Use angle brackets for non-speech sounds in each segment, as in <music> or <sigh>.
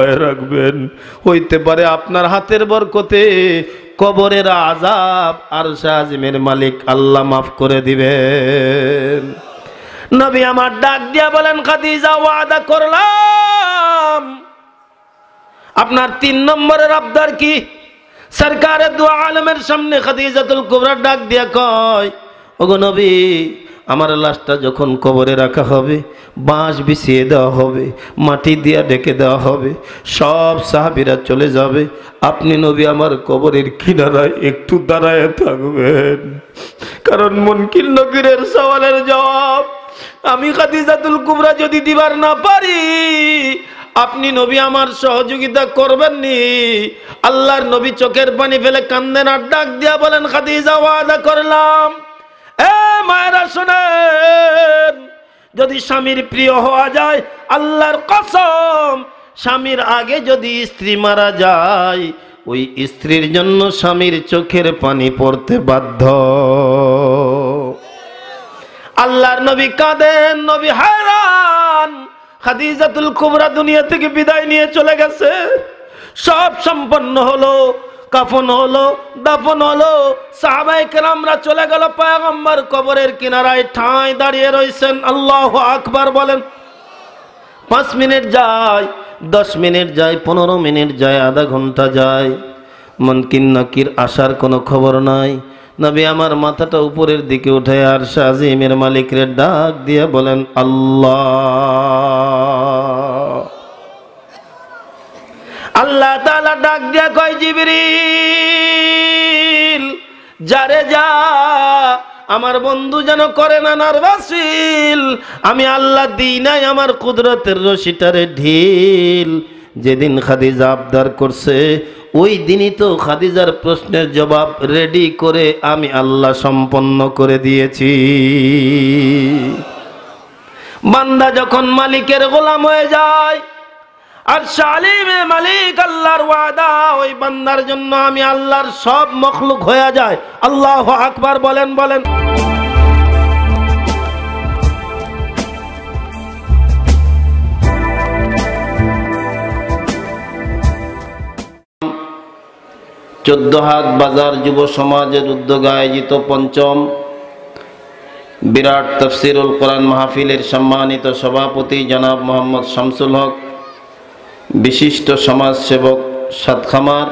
ভয় রাখবেন হইতে পারে আপনার হাতের বরকতে কবরের আজাব আর শাহজিমের মালিক আল্লাহ মাফ করে দিবেন নবী আমার ডাক দিয়া বলেন খাদিজা ওয়াদা করলাম আপনার তিন নম্বরের আবদার কি সরকারের দু আলমের সামনে খাদিজাতুল কুবরা ডাক দিয়া কয় ওগো নবী আমার লাশটা যখন কবরে রাখা হবে বাঁশ বিছিয়ে দেওয়া হবে মাটি দিয়া ডেকে দেওয়া হবে সব সাহাবিরা চলে যাবে আপনি নবী আমার কবরের কিনারায় একটু দাঁড়ায় থাকবেন কারণ মনকিল নকিরের সওয়ালের জবাব আমি খাদিজাতুল কুবরা যদি দিবার না পারি আপনি নবী আমার সহযোগিতা করবেন নি আল্লাহর নবী চোখের পানি ফেলে কান্দেন আর ডাক দিয়া বলেন খাদিজা ওয়াদা করলাম মায়েরা শোনেন যদি স্বামীর প্রিয় হওয়া যায় আল্লাহর কসম স্বামীর আগে যদি স্ত্রী মারা যায় ওই স্ত্রীর জন্য স্বামীর চোখের পানি পড়তে বাধ্য আল্লাহর নবী কাঁদেন নবী হায়রান খাদিজাতুল কুবরা দুনিয়া থেকে বিদায় নিয়ে চলে গেছে সব সম্পন্ন হলো কাফন হলো দাফন হলো সাহাবাই কেলামরা চলে গেল পায়গম্বর কবরের কিনারায় ঠাঁই দাঁড়িয়ে রয়েছেন আল্লাহ আকবার বলেন পাঁচ মিনিট যায় দশ মিনিট যায় পনেরো মিনিট যায় আধা ঘন্টা যায় মনকিন নাকির আসার কোনো খবর নাই নবী আমার মাথাটা উপরের দিকে উঠে আর শাহিমের মালিকের ডাক দিয়ে বলেন আল্লাহ আল্লাহ তালা ডাক দিয়া কয় জিবির যারে যা আমার বন্ধু যেন করে না নার্ভাসিল আমি আল্লাহ দিই নাই আমার কুদরতের রশিটারে ঢিল যেদিন খাদিজা আবদার করছে ওই দিনই তো খাদিজার প্রশ্নের জবাব রেডি করে আমি আল্লাহ সম্পন্ন করে দিয়েছি বান্দা যখন মালিকের গোলাম হয়ে যায় আর শালিমে মালিক আল্লাহর ওয়াদা ওই বান্দার জন্য আমি আল্লাহর সব মখলুক হয়ে যায় আল্লাহ আকবার বলেন বলেন চোদ্দ হাত বাজার যুব সমাজের উদ্যোগে আয়োজিত পঞ্চম বিরাট তফসিরুল কোরআন মাহফিলের সম্মানিত সভাপতি জনাব মোহাম্মদ শামসুল হক বিশিষ্ট সমাজসেবক সাতখামার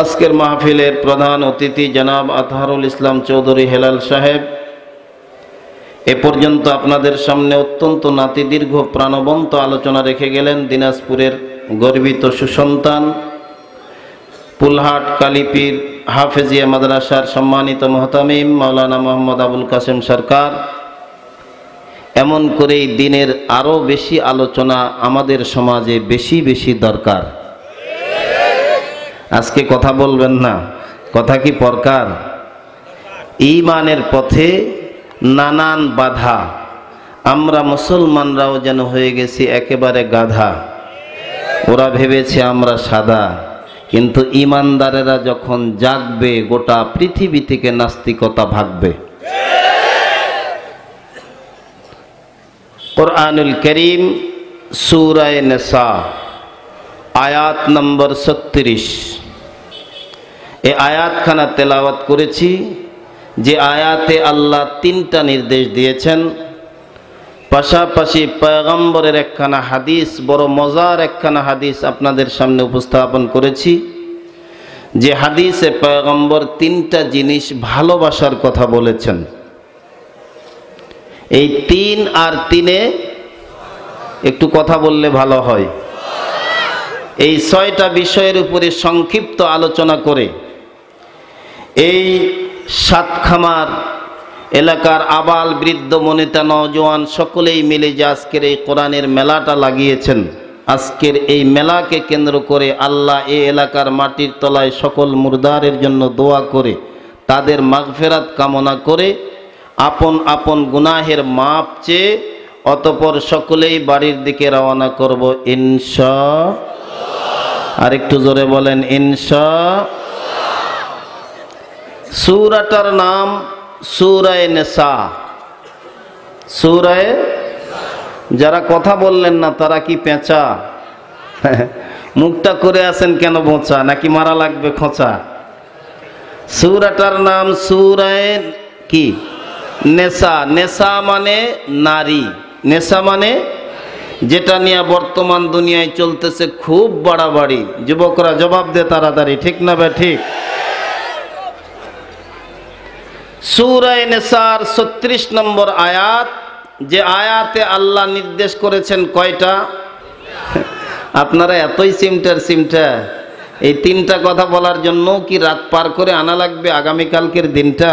আজকের মাহফিলের প্রধান অতিথি জনাব আতহারুল ইসলাম চৌধুরী হেলাল সাহেব এ পর্যন্ত আপনাদের সামনে অত্যন্ত নাতিদীর্ঘ প্রাণবন্ত আলোচনা রেখে গেলেন দিনাজপুরের গর্বিত সুসন্তান পুলহাট কালীপীর হাফেজিয়া মাদ্রাসার সম্মানিত মহতামিম মাওলানা মোহাম্মদ আবুল কাসেম সরকার এমন করেই দিনের আরও বেশি আলোচনা আমাদের সমাজে বেশি বেশি দরকার আজকে কথা বলবেন না কথা কি পরকার ইমানের পথে নানান বাধা আমরা মুসলমানরাও যেন হয়ে গেছি একেবারে গাধা ওরা ভেবেছে আমরা সাদা কিন্তু ইমানদারেরা যখন জাগবে গোটা পৃথিবী থেকে নাস্তিকতা ভাগবে কোরআনুল করিম সুরায় নেশা আয়াত নম্বর ছত্রিশ এ আয়াতখানা তেলাওয়াত করেছি যে আয়াতে আল্লাহ তিনটা নির্দেশ দিয়েছেন পাশাপাশি পয়গম্বরের একখানা হাদিস বড় মজার একখানা হাদিস আপনাদের সামনে উপস্থাপন করেছি যে হাদিসে পয়গম্বর তিনটা জিনিস ভালোবাসার কথা বলেছেন এই তিন আর তিনে একটু কথা বললে ভালো হয় এই ছয়টা বিষয়ের উপরে সংক্ষিপ্ত আলোচনা করে এই সাতখামার এলাকার আবাল বৃদ্ধ মনিতা নজওয়ান সকলেই মিলে যে আজকের এই কোরআনের মেলাটা লাগিয়েছেন আজকের এই মেলাকে কেন্দ্র করে আল্লাহ এ এলাকার মাটির তলায় সকল মুরদারের জন্য দোয়া করে তাদের মাগফেরাত কামনা করে আপন আপন গুনাহের মাপ চেয়ে অতপর সকলেই বাড়ির দিকে রওনা করব আর আরেকটু জোরে বলেন ইনস সুরাটার নাম সুরায় নেশা সুরায় যারা কথা বললেন না তারা কি পেঁচা <laughs> মুখটা করে আছেন কেন বোঁচা নাকি মারা লাগবে খোঁচা সুরাটার নাম সুরায় কি নেশা নেশা মানে নারী নেশা মানে যেটা নিয়ে বর্তমান দুনিয়ায় চলতেছে খুব বাড়াবাড়ি যুবকরা জবাব দে তাড়াতাড়ি ঠিক না ভাই ঠিক সুরায় নেশার ছত্রিশ নম্বর আয়াত যে আয়াতে আল্লাহ নির্দেশ করেছেন কয়টা আপনারা এতই সিমটার সিমটা এই তিনটা কথা বলার জন্য কি রাত পার করে আনা লাগবে আগামীকালকের দিনটা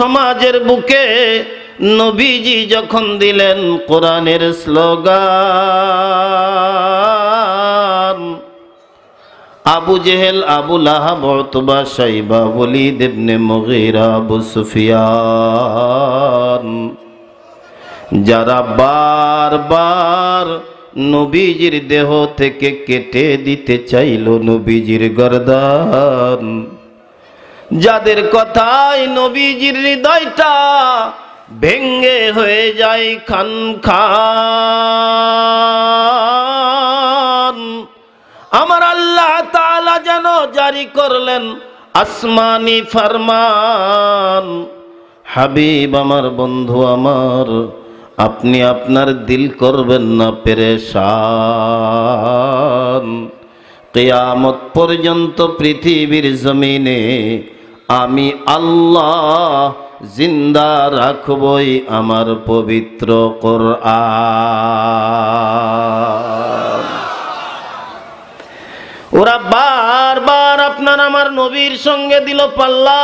সমাজের বুকে নবীজি যখন দিলেন কোরআনের slogan Abu Jahel Abu Lahab Utba Shaiba বলি দেবনে মগিরা আবু সুফিয়ান যারা বার বার নবীজির দেহ থেকে কেটে দিতে চাইল নবীজির গরদান যাদের কথাই নবীজির হৃদয়টা ভেঙ্গে হয়ে যায় খান খান আমার আল্লাহ তালা যেন জারি করলেন আসমানি ফরমান হাবিব আমার বন্ধু আমার আপনি আপনার দিল করবেন না পেরেশান কেয়ামত পর্যন্ত পৃথিবীর জমিনে আমি আল্লাহ জিন্দা রাখবই আমার পবিত্র কর ওরা বারবার আপনার আমার নবীর সঙ্গে দিল পাল্লা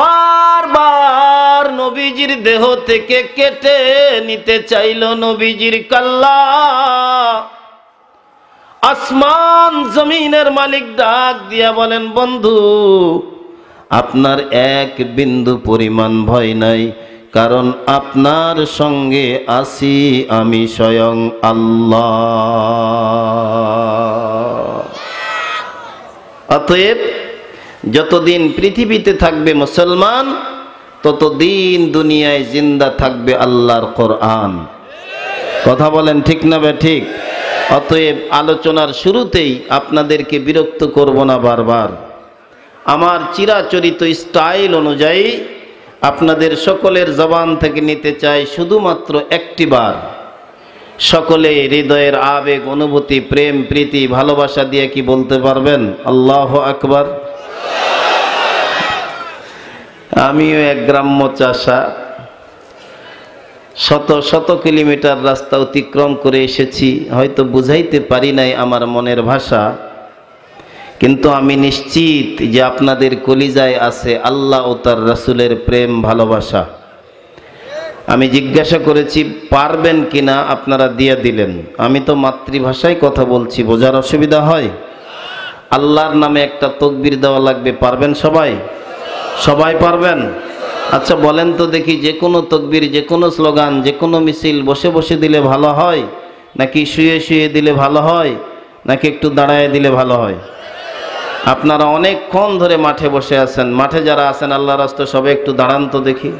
বারবার নবীজির দেহ থেকে কেটে নিতে চাইল নবীজির কাল্লা আসমান জমিনের মালিক ডাক দিয়া বলেন বন্ধু আপনার এক বিন্দু পরিমাণ ভয় নাই কারণ আপনার সঙ্গে আসি আমি স্বয়ং আল্লাহ অতএব যতদিন পৃথিবীতে থাকবে মুসলমান ততদিন দুনিয়ায় জিন্দা থাকবে আল্লাহর কোরআন কথা বলেন ঠিক না বে ঠিক অতএব আলোচনার শুরুতেই আপনাদেরকে বিরক্ত করব না বারবার আমার চিরাচরিত স্টাইল অনুযায়ী আপনাদের সকলের জবান থেকে নিতে চাই শুধুমাত্র একটি বার সকলে হৃদয়ের আবেগ অনুভূতি প্রেম প্রীতি ভালোবাসা দিয়ে কি বলতে পারবেন আল্লাহ আকবার আমিও এক গ্রাম্য চাষা শত শত কিলোমিটার রাস্তা অতিক্রম করে এসেছি হয়তো বুঝাইতে পারি নাই আমার মনের ভাষা কিন্তু আমি নিশ্চিত যে আপনাদের কলিজায় আছে আল্লাহ ও তার রাসুলের প্রেম ভালোবাসা আমি জিজ্ঞাসা করেছি পারবেন কিনা আপনারা দিয়ে দিলেন আমি তো মাতৃভাষায় কথা বলছি বোঝার অসুবিধা হয় আল্লাহর নামে একটা তকবির দেওয়া লাগবে পারবেন সবাই সবাই পারবেন আচ্ছা বলেন তো দেখি যে কোনো তকবির যে কোনো স্লোগান যে কোনো মিছিল বসে বসে দিলে ভালো হয় নাকি শুয়ে শুয়ে দিলে ভালো হয় নাকি একটু দাঁড়ায় দিলে ভালো হয় আপনারা অনেকক্ষণ ধরে মাঠে বসে আছেন মাঠে যারা আছেন আল্লাহ রাস্তে সবে একটু দাঁড়ান তো দেখি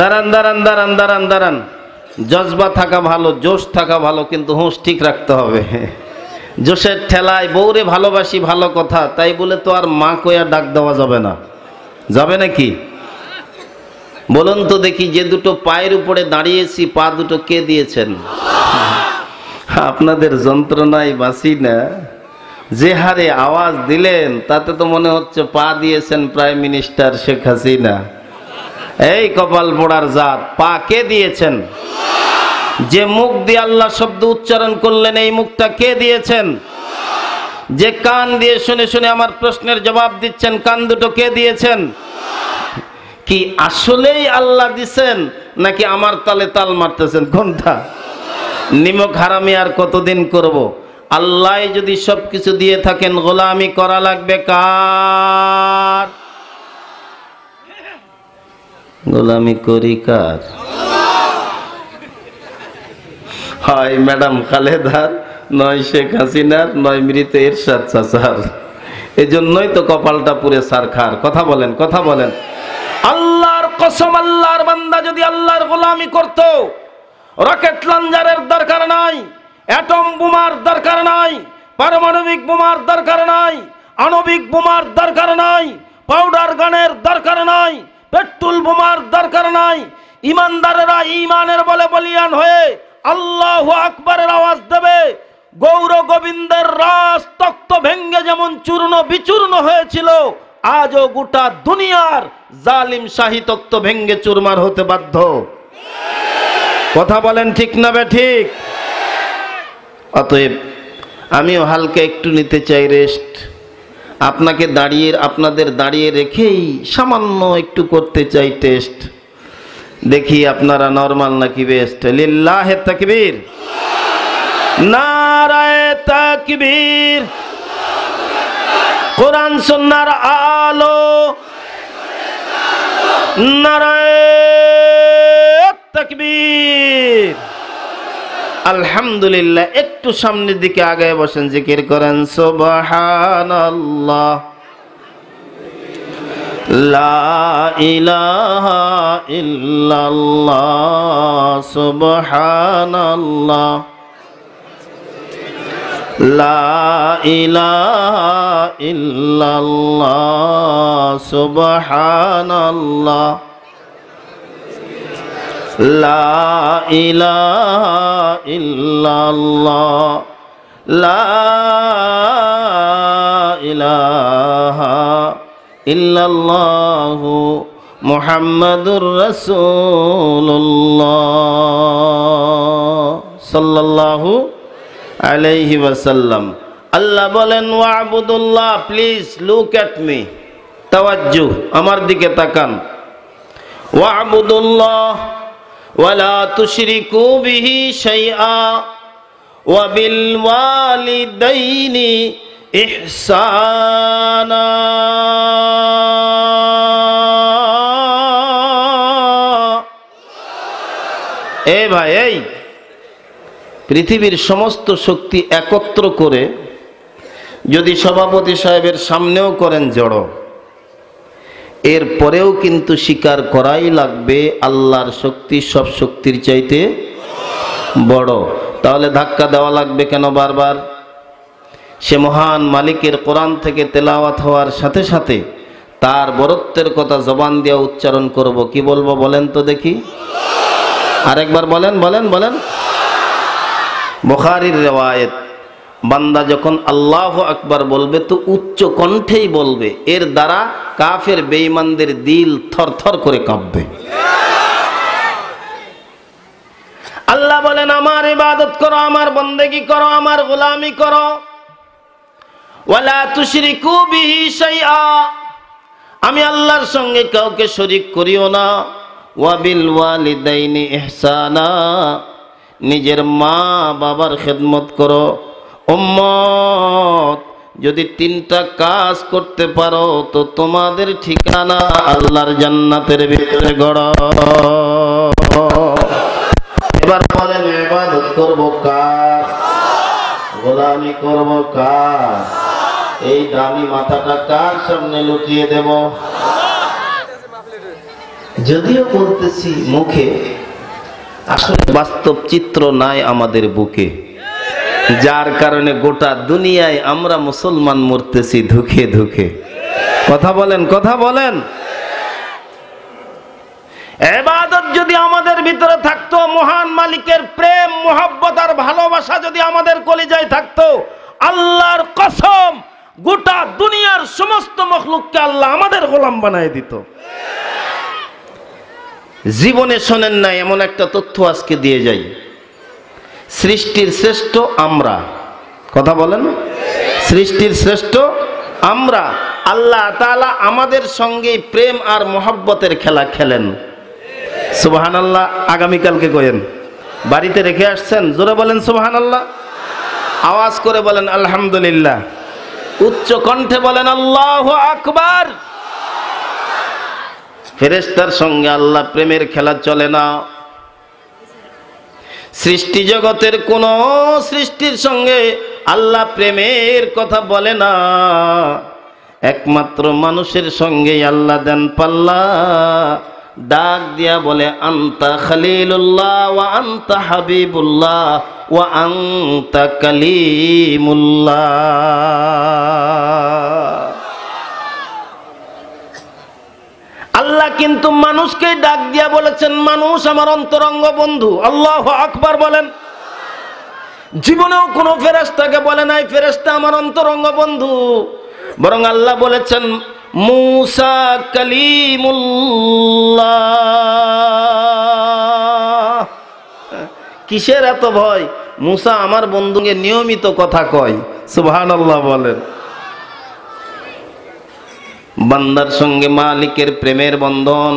দাঁড়ান দাঁড়ান দাঁড়ান দাঁড়ান দাঁড়ান জজবা থাকা ভালো জোশ থাকা ভালো কিন্তু হুঁশ ঠিক রাখতে হবে জোশের ঠেলায় বউরে ভালোবাসি ভালো কথা তাই বলে তো আর মা কয়া ডাক দেওয়া যাবে না যাবে নাকি বলুন তো দেখি যে দুটো পায়ের উপরে দাঁড়িয়েছি পা দুটো কে দিয়েছেন আপনাদের যন্ত্রণায় বাসি না যে হারে আওয়াজ দিলেন তাতে তো মনে হচ্ছে পা দিয়েছেন প্রাইম মিনিস্টার শেখ হাসিনা এই কপাল পোড়ার জাত পা কে দিয়েছেন যে মুখ দিয়ে আল্লাহ শব্দ উচ্চারণ করলেন এই মুখটা কে দিয়েছেন যে কান দিয়ে শুনে শুনে আমার প্রশ্নের জবাব দিচ্ছেন কান দুটো কে দিয়েছেন কি আসলেই আল্লাহ দিছেন নাকি আমার তালে তাল মারতেছেন ঘন্টা নিমক হারামি আর কতদিন করব। আল্লাহ যদি সব কিছু দিয়ে থাকেন গোলামি করা লাগবে কার গোলামি করি কার হয় ম্যাডাম খালেদার নয় শেখ হাসিনার নয় মৃত ইরশাদ চাচার এই জন্যই তো কপালটা পুরে সারখার কথা বলেন কথা বলেন আল্লাহর কসম আল্লাহর বান্দা যদি আল্লাহর গোলামি করত রকেট লঞ্জারের দরকার নাই অ্যাটম বোমার দরকার নাই পারমাণবিক বোমার দরকার নাই আণবিক বোমার দরকার নাই পাউডার গানের দরকার নাই পেট্রোল বোমার দরকার নাই ইমানদারেরা ইমানের বলে বলিয়ান হয়ে আল্লাহ আকবরের আওয়াজ দেবে গৌর গোবিন্দের রাস তক্ত ভেঙ্গে যেমন চূর্ণ বিচূর্ণ হয়েছিল আজও গোটা দুনিয়ার জালিম শাহী তক্ত ভেঙ্গে চুরমার হতে বাধ্য কথা বলেন ঠিক না বে ঠিক অতএব আমিও হালকা একটু নিতে চাই রেস্ট আপনাকে দাঁড়িয়ে আপনাদের দাঁড়িয়ে রেখেই সামান্য একটু করতে চাই টেস্ট দেখি আপনারা নর্মাল নাকি বেস্ট লিল্লাহে তাকবীর নারায় তাকবীর কোরআন সুন্নার আলো নারায় তাকবীর আলহামদুলিল্লাহ একটু সামনের দিকে আগে বসেন জিকির করেন সুবহানাল্লাহ লা ইলাহা ইল্লাল্লাহ সুবহানাল্লাহ লা ইলাহা ইল্লাল্লাহ সুবহানাল্লাহ লা ইলাহা ইল্লাল্লাহ লা ইলাহা ইল্লাল্লাহ মুহাম্মাদুর রাসূলুল্লাহ সাল্লাল্লাহু আলাইহি ওয়াসাল্লাম আল্লাহ বলেন ওয়াবুদুল্লাহ প্লিজ লুক এট মি তাওয়াজ্জু আমার দিকে তাকান ওয়াবুদুল্লাহ ولا تشركوا به شيئا وبالوالدين إحسانا এ ভাই এই পৃথিবীর সমস্ত শক্তি একত্র করে যদি সভাপতি সাহেবের সামনেও করেন জড়ো এর পরেও কিন্তু স্বীকার করাই লাগবে আল্লাহর শক্তি সব শক্তির চাইতে বড় তাহলে ধাক্কা দেওয়া লাগবে কেন বারবার সে মহান মালিকের কোরআন থেকে তেলাওয়াত হওয়ার সাথে সাথে তার বরত্বের কথা জবান দিয়ে উচ্চারণ করব কি বলবো বলেন তো দেখি আরেকবার বলেন বলেন বলেন বুখারীর রেওয়ায়ত বান্দা যখন আল্লাহ আকবার বলবে তো উচ্চ কণ্ঠেই বলবে এর দ্বারা কাফের বেইমানদের দিল থরথর করে কাঁপবে আল্লাহ বলেন আমার ইবাদত করো আমার বন্দেগি করো আমার গোলামি করো আমি আল্লাহর সঙ্গে কাউকে শরিক করিও না ওয়াবিল ওয়ালিদাইনি ইহসানা নিজের মা বাবার খেদমত করো উম্মত যদি তিনটা কাজ করতে পারো তো তোমাদের ঠিকানা আল্লাহর জান্নাতের ভিতরে গড় এবার আমাদের ইবাদত করব কাজ গোলামি করব কাজ এই দামি মাথাটা কার সামনে লুটিয়ে দেব যদিও বলতেছি মুখে আসলে বাস্তব চিত্র নাই আমাদের বুকে যার কারণে গোটা দুনিয়ায় আমরা মুসলমান মরতেছি ধুকে ধুকে কথা বলেন কথা বলেন এবাদত যদি আমাদের ভিতরে থাকতো মহান মালিকের প্রেম মোহাব্বত আর ভালোবাসা যদি আমাদের কলিজায় থাকতো আল্লাহর কসম গোটা দুনিয়ার সমস্ত মখলুককে আল্লাহ আমাদের গোলাম বানায় দিত জীবনে শোনেন না এমন একটা তথ্য আজকে দিয়ে যাই সৃষ্টির শ্রেষ্ঠ আমরা কথা বলেন সৃষ্টির শ্রেষ্ঠ আমরা আল্লাহ তালা আমাদের সঙ্গে প্রেম আর মোহাব্বতের খেলা খেলেন সুবাহান আল্লাহ আগামীকালকে কেন বাড়িতে রেখে আসছেন জোরে বলেন সুবাহান আল্লাহ আওয়াজ করে বলেন আলহামদুলিল্লাহ উচ্চ কণ্ঠে বলেন আল্লাহ আকবার ফেরেস্তার সঙ্গে আল্লাহ প্রেমের খেলা চলে না সৃষ্টি জগতের কোন সৃষ্টির সঙ্গে আল্লাহ প্রেমের কথা বলে না একমাত্র মানুষের সঙ্গে আল্লাহ দেন পাল্লা ডাক দিয়া বলে আন্তা খালিল্লাহ ও আন্তা হাবিবুল্লাহ ওয়া আন্তা কালিমুল্লাহ কিন্তু মানুষকে ডাক দিয়া বলেছেন মানুষ আমার অন্তরঙ্গ বন্ধু আল্লাহ আকবার বলেন জীবনেও কোনো ফেরেস্তাকে বলে নাই ফেরেস্তা আমার অন্তরঙ্গ বন্ধু বরং আল্লাহ বলেছেন মুসা কালিমুল্লাহ কিসের এত ভয় মুসা আমার বন্ধুকে নিয়মিত কথা কয় সুবহানাল্লাহ বলেন বান্দার সঙ্গে মালিকের প্রেমের বন্ধন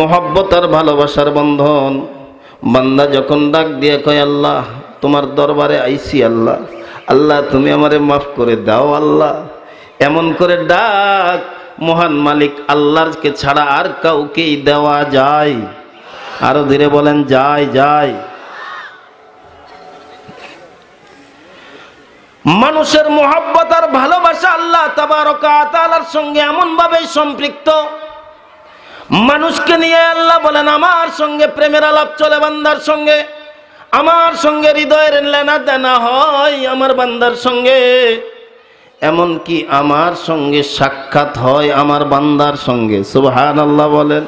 মোহব্বত আর ভালোবাসার বন্ধন বান্দা যখন ডাক দিয়ে কয় আল্লাহ তোমার দরবারে আইসি আল্লাহ আল্লাহ তুমি আমারে মাফ করে দাও আল্লাহ এমন করে ডাক মহান মালিক আল্লাহকে ছাড়া আর কাউকেই দেওয়া যায় আরো ধীরে বলেন যায় যায় মানুষের মোহাব্বত আর ভালোবাসা আল্লাহ তাবার সঙ্গে এমন ভাবে সম্পৃক্ত মানুষকে নিয়ে আল্লাহ বলেন আমার সঙ্গে প্রেমের আলাপ চলে বান্দার সঙ্গে আমার সঙ্গে হৃদয়ের লেনা দেনা হয় আমার বান্দার সঙ্গে এমন কি আমার সঙ্গে সাক্ষাৎ হয় আমার বান্দার সঙ্গে সুবহান আল্লাহ বলেন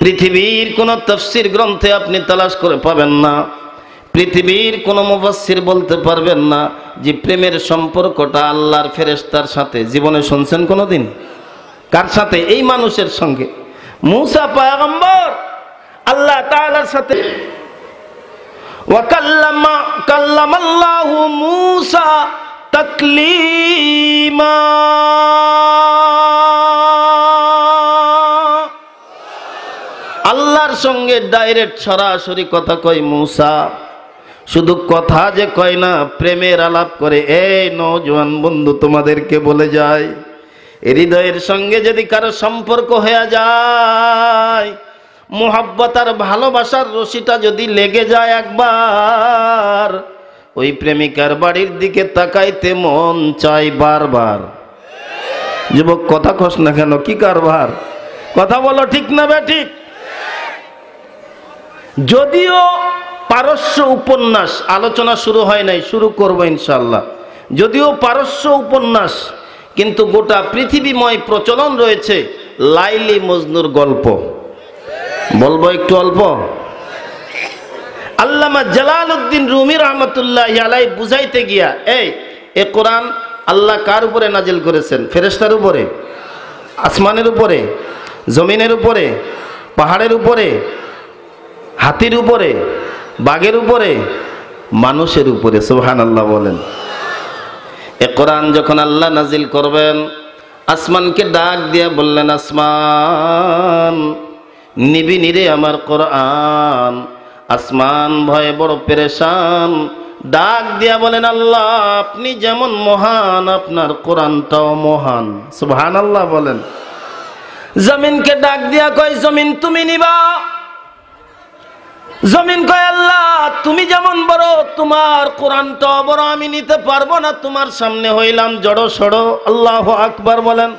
পৃথিবীর কোন তফসির গ্রন্থে আপনি তালাশ করে পাবেন না পৃথিবীর কোনো মুফাসির বলতে পারবেন না যে প্রেমের সম্পর্কটা আল্লাহর ফেরেস্তার সাথে জীবনে শুনছেন কোনো দিন কার সাথে এই মানুষের সঙ্গে মুসা পায়গম্বর আল্লাহ তাআলার সাথে ওয়াকাল্লামা কাল্লামাল্লাহু মুসা তাকলিমা আল্লাহর সঙ্গে ডাইরেক্ট সরাসরি কথা কয় মুসা শুধু কথা যে কয় না প্রেমের আলাপ করে এই নজওয়ান বন্ধু তোমাদেরকে বলে যায় হৃদয়ের সঙ্গে যদি কারো সম্পর্ক হয়ে যায় মোহাব্বত আর ভালোবাসার রশিটা যদি লেগে যায় একবার ওই প্রেমিকার বাড়ির দিকে তাকাইতে মন চাই বারবার যুবক কথা খস না কেন কি কারবার কথা বলো ঠিক না বে ঠিক যদিও পারস্য উপন্যাস আলোচনা শুরু হয় নাই শুরু করবো ইনশাল্লাহ যদিও পারস্য উপন্যাস কিন্তু গোটা পৃথিবীময় প্রচলন রয়েছে লাইলি মজনুর গল্প বলবো একটু অল্প আল্লামা জালাল উদ্দিন রুমি রহমতুল্লাহ আলাই বুঝাইতে গিয়া এই এ কোরআন আল্লাহ কার উপরে নাজিল করেছেন ফেরেস্তার উপরে আসমানের উপরে জমিনের উপরে পাহাড়ের উপরে হাতির উপরে বাঘের উপরে মানুষের উপরে সোহান আল্লাহ বলেন এ কোরআন যখন আল্লাহ নাজিল করবেন আসমানকে ডাক দিয়ে বললেন আসমান নিবি নিরে আমার কোরআন আসমান ভয়ে বড় পেরেশান ডাক দিয়া বলেন আল্লাহ আপনি যেমন মহান আপনার কোরআনটাও মহান সুবহান আল্লাহ বলেন জমিনকে ডাক দিয়া কয় জমিন তুমি নিবা জমিন কয় আল্লাহ তুমি যেমন বড় তোমার কোরআনটা বড় আমি নিতে পারবো না তোমার সামনে হইলাম জড়ো সড়ো আল্লাহ আকবার বলেন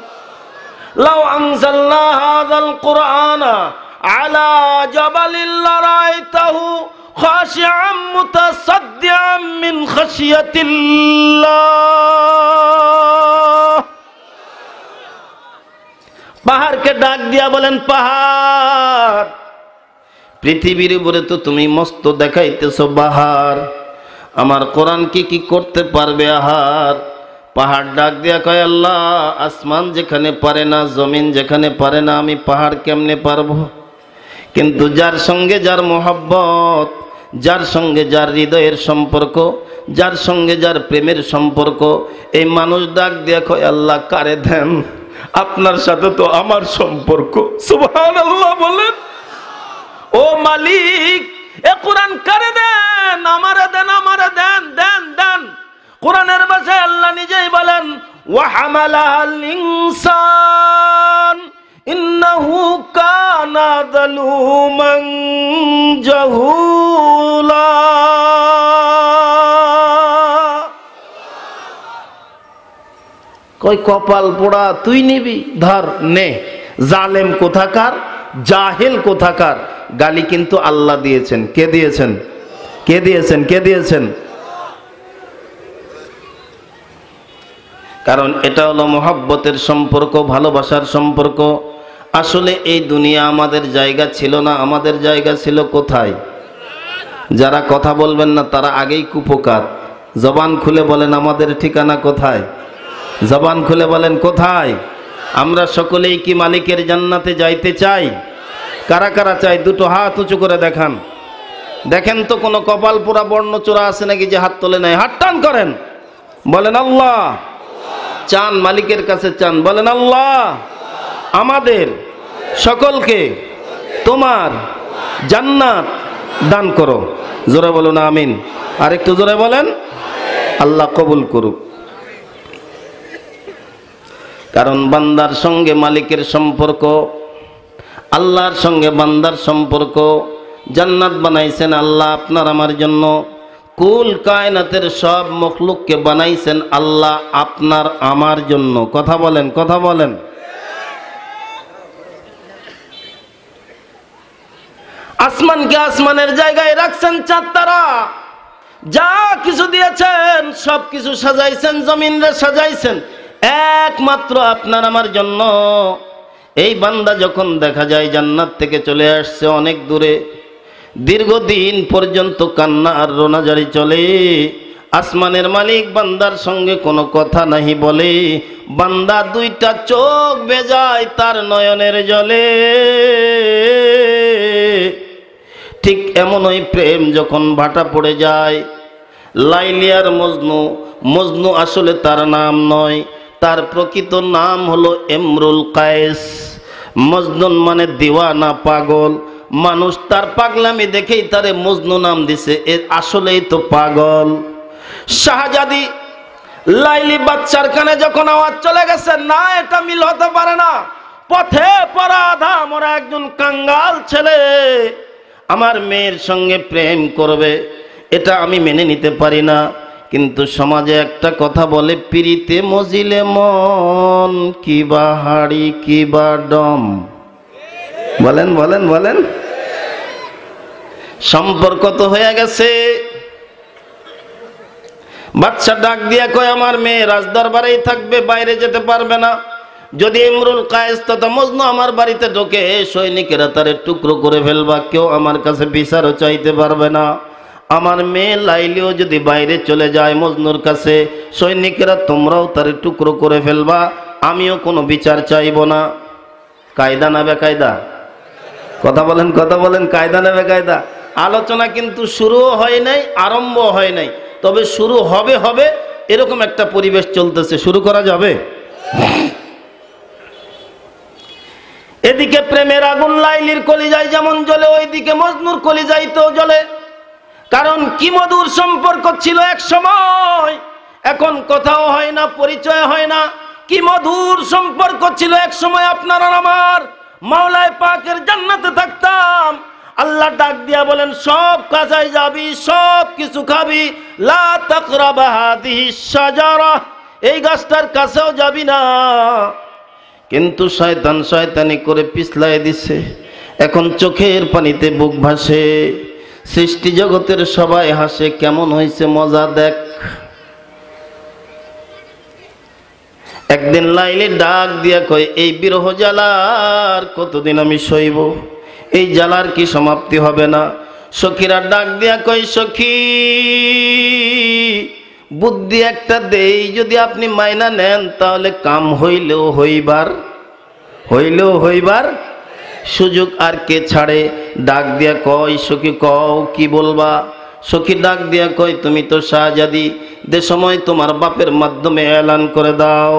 লাউ আনজালনা কুরআনা আলা পাহাড়কে ডাক দিয়া বলেন পাহাড় পৃথিবীর উপরে তো তুমি মস্ত দেখাইতেছ বাহার আমার কোরআন কি কি করতে পারবে আহার পাহাড় ডাক দিয়া কয় আল্লাহ আসমান যেখানে পারে না জমিন যেখানে পারে না আমি পাহাড় কেমনে পারব কিন্তু যার সঙ্গে যার মোহাব্বত যার সঙ্গে যার হৃদয়ের সম্পর্ক যার সঙ্গে যার প্রেমের সম্পর্ক এই মানুষ ডাক দিয়া কয় আল্লাহ কারে দেন আপনার সাথে তো আমার সম্পর্ক সুবহানাল্লাহ বলেন ও মালিক এ কোরআন কারে দেন আমারে দেন আমারে দেন দেন দেন কোরআনের ভাষায় আল্লাহ নিজেই বলেন ওয়াহামালাল ইনসান ইন্নাহু কানা যালুমান জাহুলা কই কপাল পোড়া তুই নিবি ধর নে জালেম কোথাকার জাহেল কোথাকার গালি কিন্তু আল্লাহ দিয়েছেন কে দিয়েছেন কে দিয়েছেন কে দিয়েছেন কারণ এটা হলো মহাব্বতের সম্পর্ক ভালোবাসার সম্পর্ক আসলে এই দুনিয়া আমাদের জায়গা ছিল না আমাদের জায়গা ছিল কোথায় যারা কথা বলবেন না তারা আগেই কুপকার জবান খুলে বলেন আমাদের ঠিকানা কোথায় জবান খুলে বলেন কোথায় আমরা সকলেই কি মালিকের জান্নাতে যাইতে চাই কারা কারা চাই দুটো হাত উঁচু করে দেখান দেখেন তো কোনো কপাল পোড়া বর্ণ চোরা আছে নাকি যে হাত তোলে নাই হাত টান করেন বলেন আল্লাহ চান মালিকের কাছে চান বলেন আল্লাহ আমাদের সকলকে তোমার জান্নাত দান করো জোরে বলুন আমিন আরেকটু জোরে বলেন আল্লাহ কবুল করুক কারণ বান্দার সঙ্গে মালিকের সম্পর্ক আল্লাহর সঙ্গে বান্দার সম্পর্ক জান্নাত বানাইছেন আল্লাহ আপনার আমার জন্য কুল কায়নাতের সব মখলুককে বানাইছেন আল্লাহ আপনার আমার জন্য কথা বলেন কথা বলেন আসমানকে আসমানের জায়গায় রাখছেন চাঁদ তারা যা কিছু দিয়েছেন সব কিছু সাজাইছেন জমিনরে সাজাইছেন একমাত্র আপনার আমার জন্য এই বান্দা যখন দেখা যায় জান্নাত থেকে চলে আসছে অনেক দূরে দীর্ঘদিন পর্যন্ত কান্না আর রোনাজারি চলে আসমানের মালিক বান্দার সঙ্গে কোনো কথা নাহি বলে বান্দা দুইটা চোখ বেজায় তার নয়নের জলে ঠিক এমন ওই প্রেম যখন ভাটা পড়ে যায় লাইলিয়ার মজনু মজনু আসলে তার নাম নয় তার প্রকৃত নাম হলো এমরুল কায়েস মজনুন মানে দিওয়ানা পাগল মানুষ তার পাগলামি দেখেই তারে মজনু নাম দিছে এর আসলেই তো পাগল শাহজাদি লাইলি বাচ্চার কানে যখন আওয়াজ চলে গেছে না এটা মিল হতে পারে না পথে পরাধা মোরা একজন কাঙ্গাল ছেলে আমার মেয়ের সঙ্গে প্রেম করবে এটা আমি মেনে নিতে পারি না কিন্তু সমাজে একটা কথা বলে পিরিতে মজিলে মন কি বা হাড়ি কি বা ডম বলেন বলেন বলেন সম্পর্ক তো হয়ে গেছে বাচ্চা ডাক দিয়া কয় আমার মেয়ে রাজদরবারেই থাকবে বাইরে যেতে পারবে না যদি ইমরুল কায়েস তথা মজনু আমার বাড়িতে ঢোকে সৈনিকেরা তার টুকরো করে ফেলবা কেউ আমার কাছে বিচারও চাইতে পারবে না আমার মেয়ে লাইলেও যদি বাইরে চলে যায় মজনুর কাছে সৈনিকেরা তোমরাও তার টুকরো করে ফেলবা আমিও কোনো বিচার চাইব না কায়দা না বেকায়দা কথা বলেন কথা বলেন কায়দা না বেকায়দা আলোচনা কিন্তু শুরু হয় নাই আরম্ভ হয় নাই তবে শুরু হবে হবে এরকম একটা পরিবেশ চলতেছে শুরু করা যাবে এদিকে প্রেমের আগুন লাইলির কলিজায় যেমন জ্বলে ওইদিকে মজনুর কলিজাইতেও জ্বলে কারণ কি মধুর সম্পর্ক ছিল এক সময় এখন কোথাও হয় না পরিচয় হয় না কি মধুর সম্পর্ক ছিল এক সময় আপনার আর আমার মাওলায় পাকের জান্নাতে থাকতাম আল্লাহ ডাক দিয়া বলেন সব কাজায় যাবি সব কিছু খাবি এই গাছটার কাছেও যাবি না কিন্তু শয়তান শয়তানি করে পিছলাই দিছে এখন চোখের পানিতে বুক ভাসে সৃষ্টি জগতের সবাই হাসে কেমন হয়েছে মজা দেখ একদিন লাইলে ডাক দিয়া কয় এই বিরহ জ্বালার কতদিন আমি সইব এই জ্বালার কি সমাপ্তি হবে না সখীরা ডাক দিয়া কয় সখী বুদ্ধি একটা দেই যদি আপনি মাইনা নেন তাহলে কাম হইলেও হইবার হইলেও হইবার সুযোগ আর কে ছাড়ে ডাক দিয়া কয় সখী কও কি বলবা সখী ডাক দিয়া কয় তুমি তো শাহজাদি দে সময় তোমার বাপের মাধ্যমে এলান করে দাও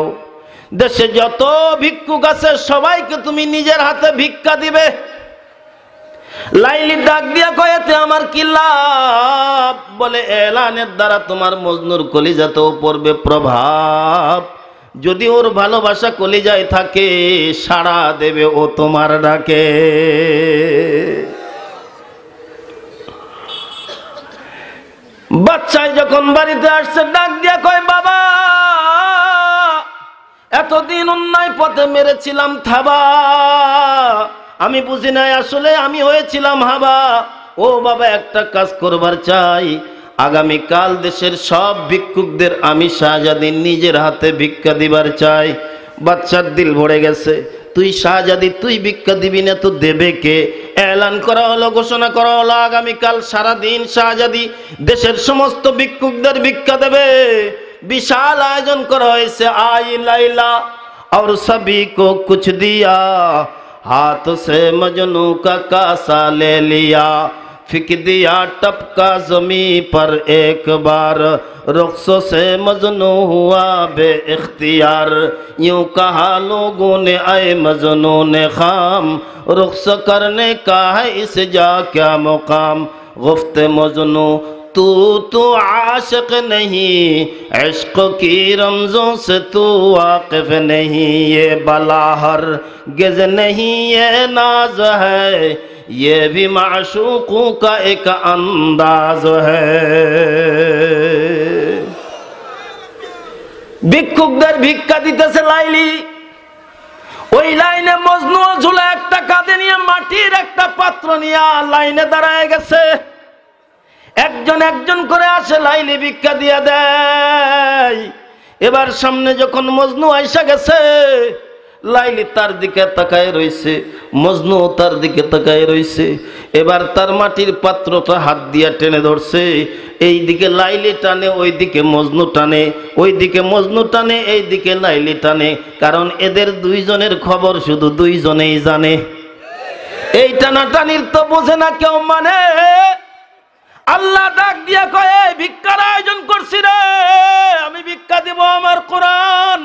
দেশে যত ভিক্ষুক আছে সবাইকে তুমি নিজের হাতে ভিক্ষা দিবে লাইলি ডাক দিয়া কয়েতে আমার কি লাভ বলে এলানের দ্বারা তোমার মজনুর কলিজাতেও পড়বে প্রভাব যদি ওর ভালোবাসা কলিজায় থাকে সাড়া দেবে ও তোমার ডাকে বাচ্চায় যখন বাড়িতে আসছে ডাক দিয়া কয় বাবা এতদিন অন্যায় পথে মেরেছিলাম থাবা আমি বুঝি নাই আসলে আমি হয়েছিলাম হাবা ও বাবা একটা কাজ করবার চাই আগামীকাল দেশের সব ভিক্ষুকদের আমি শাহজাদি নিজের হাতে ভিক্ষা দিবার চাই বাচ্চার দিল ভরে গেছে তুই শাহজাদি তুই ভিক্ষা দিবি না তো দেবে কে এলান করা হলো ঘোষণা করা হলো আগামীকাল সারাদিন শাহজাদি দেশের সমস্ত ভিক্ষুকদের ভিক্ষা দেবে বিশাল আয়োজন করা হয়েছে আই লাইলা আর সবই কো कुछ দিয়া হাত সে মজনু কাকা कासा লিয়া فک دیا ٹپ کا زمیں پر ایک بار رخص سے مجنو ہوا بے اختیار یوں کہا لوگوں نے اے مزنو نے خام رخص کرنے کا ہے اس جا کیا مقام غفت مزنو تو تو عاشق نہیں عشق کی رمزوں سے تو واقف نہیں یہ بلاہر گز نہیں یہ ناز ہے یہ بھی معشوقوں کا ایک انداز ہے ভিক্ষুকদের ভিক্ষা দিতেছে লাইলি ওই লাইনে মজনু ঝুলে একটা কাঁধে নিয়ে মাটির একটা পাত্র নিয়ে লাইনে দাঁড়ায় গেছে একজন একজন করে আসে লাইলি ভিক্ষা দিয়ে দেয় এবার সামনে যখন মজনু আইসা গেছে লাইলি তার দিকে তাকায় রয়েছে মজনু তার দিকে তাকায় রয়েছে এবার তার মাটির পাত্রটা হাত দিয়া টেনে ধরছে এই দিকে লাইলি টানে ওই দিকে মজনু টানে ওই দিকে মজনু টানে এই দিকে লাইলি টানে কারণ এদের দুইজনের খবর শুধু দুইজনেই জানে এই টানা টানির তো বোঝে না কেউ মানে আল্লাহ ডাক দিয়া কয়ে ভিক্ষার আয়োজন করছি রে আমি ভিক্ষা দিব আমার কোরআন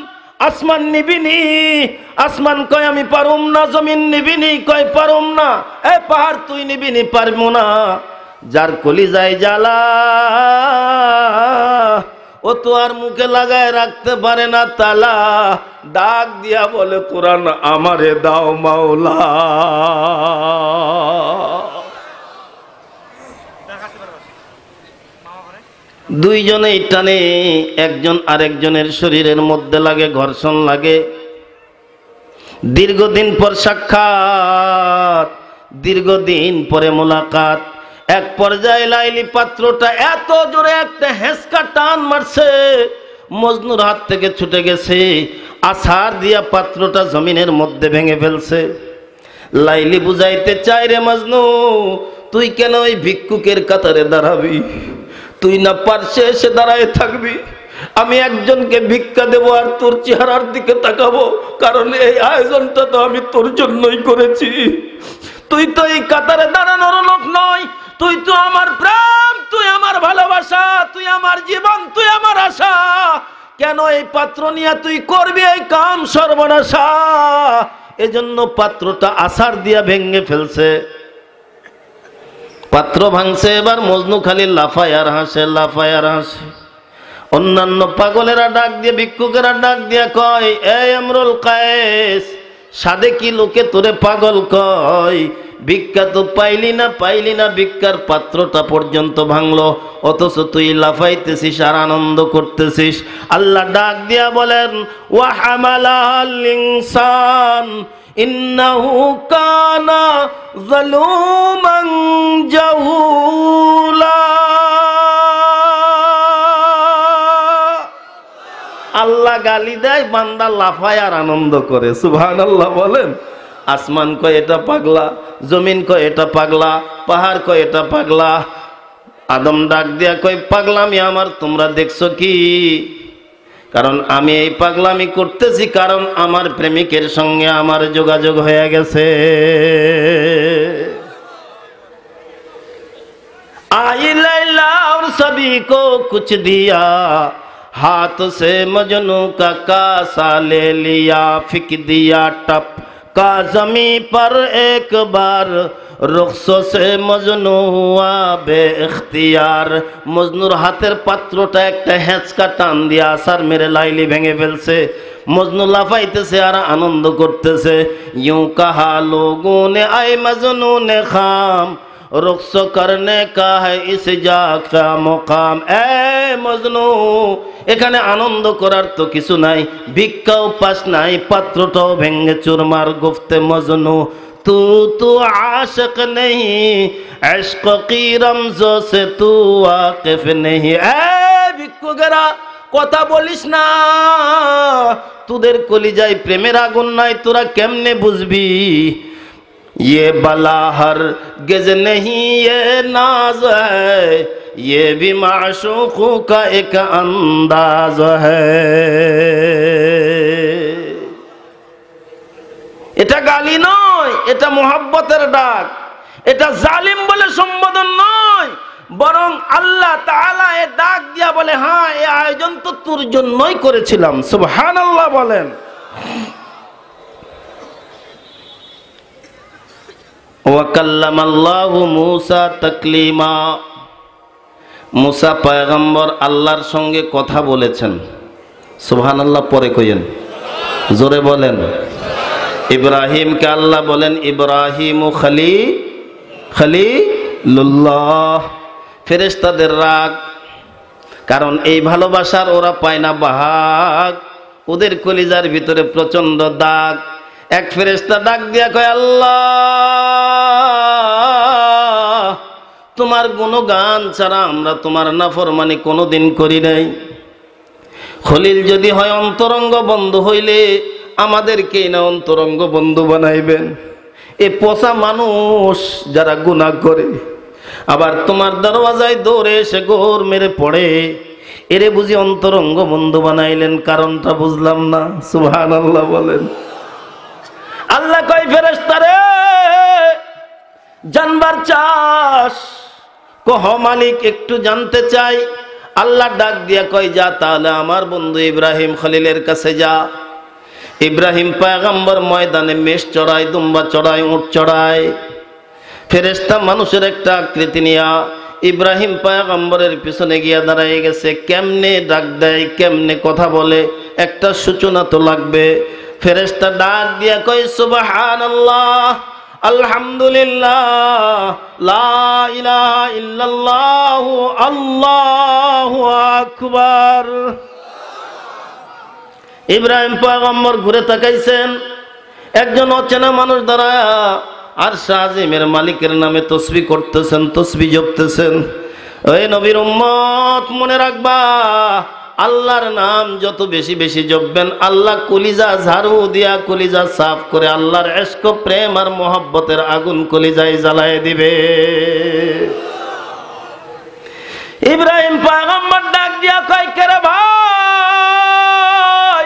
আসমান নিবিনি আসমান কয় আমি পারুম না জমিন নিবিনি কয় পারুম না এ পাহাড় তুই নিবিনি পারবো না যার যায় জ্বালা ও তো আর মুখে লাগায় রাখতে পারে না তালা ডাক দিয়া বলে কোরআন আমারে দাও মাওলা দুইজনেই টানে একজন আরেকজনের শরীরের মধ্যে লাগে ঘর্ষণ লাগে দীর্ঘদিন পর সাক্ষাৎ দীর্ঘদিন পরে মোলাকাত এক পর্যায়ে লাইলি পাত্রটা এত জোরে একটা হেঁচকা টান মারছে মজনুর হাত থেকে ছুটে গেছে আসার দিয়া পাত্রটা জমিনের মধ্যে ভেঙে ফেলছে লাইলি বুঝাইতে চাই রে মজনু তুই কেন ওই ভিক্ষুকের কাতারে দাঁড়াবি তুই না পারছে এসে দাঁড়ায় থাকবি আমি একজনকে ভিক্ষা দেব আর তোর চেহারার দিকে তাকাবো কারণ এই আয়োজনটা তো আমি তোর জন্যই করেছি তুই তো এই কাতারে দাঁড়ানোর লোক নয় তুই তো আমার প্রাণ তুই আমার ভালোবাসা তুই আমার জীবন তুই আমার আশা কেন এই পাত্র নিয়ে তুই করবি এই কাম সর্বনাশা এজন্য পাত্রটা আশার দিয়া ভেঙ্গে ফেলছে পাত্র ভাঙছে এবার মজনু খালি লাফায় আর হাসে লাফায় আর হাসে অন্যান্য পাগলেরা ডাক দিয়ে ভিক্ষুকেরা ডাক দিয়া কয় এ আমরুল কায়েস সাদে কি লোকে তোরে পাগল কয় ভিক্ষা তো পাইলি না পাইলি না ভিক্ষার পাত্রটা পর্যন্ত ভাঙলো অথচ তুই লাফাইতেছিস আর আনন্দ করতেছিস আল্লাহ ডাক দিয়া বলেন ওয়াহামালাল ইনসান إنه كان ظلوما جهولا আল্লাহ গালি দেয় বান্দা লাফায় আর আনন্দ করে সুভান আল্লাহ বলেন আসমান কয় এটা পাগলা জমিন কয় এটা পাগলা পাহাড় কয় এটা পাগলা আদম ডাক দিয়া কয় পাগলামি আমার তোমরা দেখছো কি কারণ আমি এই পাগলামি করতেছি কারণ আমার প্রেমিকের সঙ্গে আমার যোগাযোগ হয়ে গেছে आई लैला और सभी को कुछ दिया हाथ से मजनू का कासा ले लिया का जमी पर एक बार রুখসো সে মজনু হুয়া বে ইখতিয়ার মজনুর হাতের পাত্রটা একটা হেঁচকা টান দিয়ে আসার মেরে লাইলি ভেঙে ফেলছে মজনু লাফাইতেছে আর আনন্দ করতেছে ইউ কাহা লোগুনে আই মজনু নে খাম रुख्स करने का है इस जा का मुकाम ए মজনু এখানে আনন্দ করার তো কিছু নাই ভিক্ষা উপাস নাই পাত্রটাও ভেঙে চুরমার গুফতে মজনু তু তু আশক নেই আশক কি রমজ সে তু আকিফ নেই এ ভিক্ষুকেরা কথা বলিস না তোদের কলিজায় প্রেমের আগুন নাই তোরা কেমনে বুঝবি ये बला हर गज नहीं ये नाज है ये भी माशूकों का एक अंदाज है এটা গালি নয় এটা মোহাব্বতের ডাক এটা জালিম বলে সম্বোধন নয় বরং আল্লাহ তাআলা এ ডাক দিয়া বলে হ্যাঁ এই আয়োজন তো তোর জন্যই করেছিলাম সুবহানাল্লাহ বলেন ওয়াকাল্লাম আল্লাহ মুসা তকলিমা মুসা পয়গম্বর আল্লাহর সঙ্গে কথা বলেছেন সুহান আল্লাহ পরে কইেন জোরে বলেন ইব্রাহিমকে আল্লাহ বলেন ইব্রাহিম খালি খালি লুল্লাহ ফেরেস্তাদের রাগ কারণ এই ভালোবাসার ওরা পায় না বাহাগ ওদের কলিজার ভিতরে প্রচন্ড দাগ এক ফেরেস্তা ডাক দিয়া কয় আল্লাহ তোমার গান ছাড়া আমরা তোমার নাফরমানি কোনো দিন করি নাই খলিল যদি হয় অন্তরঙ্গ বন্ধু হইলে আমাদেরকে না অন্তরঙ্গ বন্ধু বানাইবেন এ পচা মানুষ যারা গুণা করে আবার তোমার দরওয়াজায় দৌড়ে সে গোর মেরে পড়ে এরে বুঝি অন্তরঙ্গ বন্ধু বানাইলেন কারণটা বুঝলাম না সুহান আল্লাহ বলেন আল্লাহ কয় ফেরেস্তারে জানবার চাষ কহ মালিক একটু জানতে চাই আল্লাহ ডাক দিয়া কয় যা তাহলে আমার বন্ধু ইব্রাহিম খলিলের কাছে যা ইব্রাহিম পায়গাম্বর ময়দানে মেষ চড়ায় দুম্বা চড়ায় উঁট চড়ায় ফেরেস্তা মানুষের একটা আকৃতি নিয়া ইব্রাহিম পায়গাম্বরের পিছনে গিয়া দাঁড়ায় গেছে কেমনে ডাক দেয় কেমনে কথা বলে একটা সূচনা তো লাগবে ফেরেস্তা ডাক দিয়া কয় সুবাহ আল্লাহ আলহামদুলিল্লাহ লা ইলাহা ইল্লাল্লাহ আকবার ইব্রাহিম পয়গম্বর ঘুরে তাকাইছেন একজন অচেনা মানুষ দ্বারা আর শাহজিমের মালিকের নামে তসবি করতেছেন তসবি জপতেছেন ওই নবীর উম্মত মনে রাখবা আল্লাহর নাম যত বেশি বেশি জপবেন আল্লাহ কলিজা ঝাড়ু দিয়া কলিজা সাফ করে আল্লাহর এস্ক প্রেম আর মোহাব্বতের আগুন কলিজায় জ্বালায় দিবে ইব্রাহিম পাগম্বর ডাক দিয়া কয় রে ভাই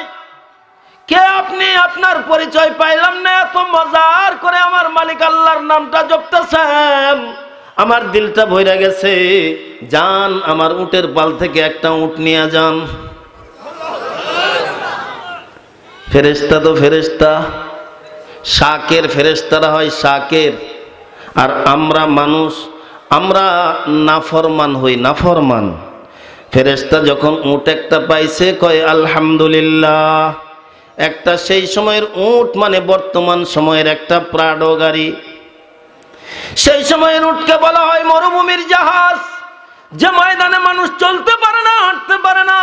কে আপনি আপনার পরিচয় পাইলাম না এত মজার করে আমার মালিক আল্লাহর নামটা জপতেছেন আমার দিলটা ভৈরা গেছে যান আমার উটের পাল থেকে একটা উট নিয়ে যান ফেরেস্তা তো ফেরেস্তা শাকের ফেরেস্তারা হয় শাকের আর আমরা মানুষ আমরা নাফরমান হই নাফরমান ফেরেস্তা যখন উট একটা পাইছে কয় আলহামদুলিল্লাহ একটা সেই সময়ের উট মানে বর্তমান সময়ের একটা প্রাডো গাড়ি সেই সময় উটকে বলা হয় মরুভূমির জাহাজ যে ময়দানে মানুষ চলতে পারে না হাঁটতে পারে না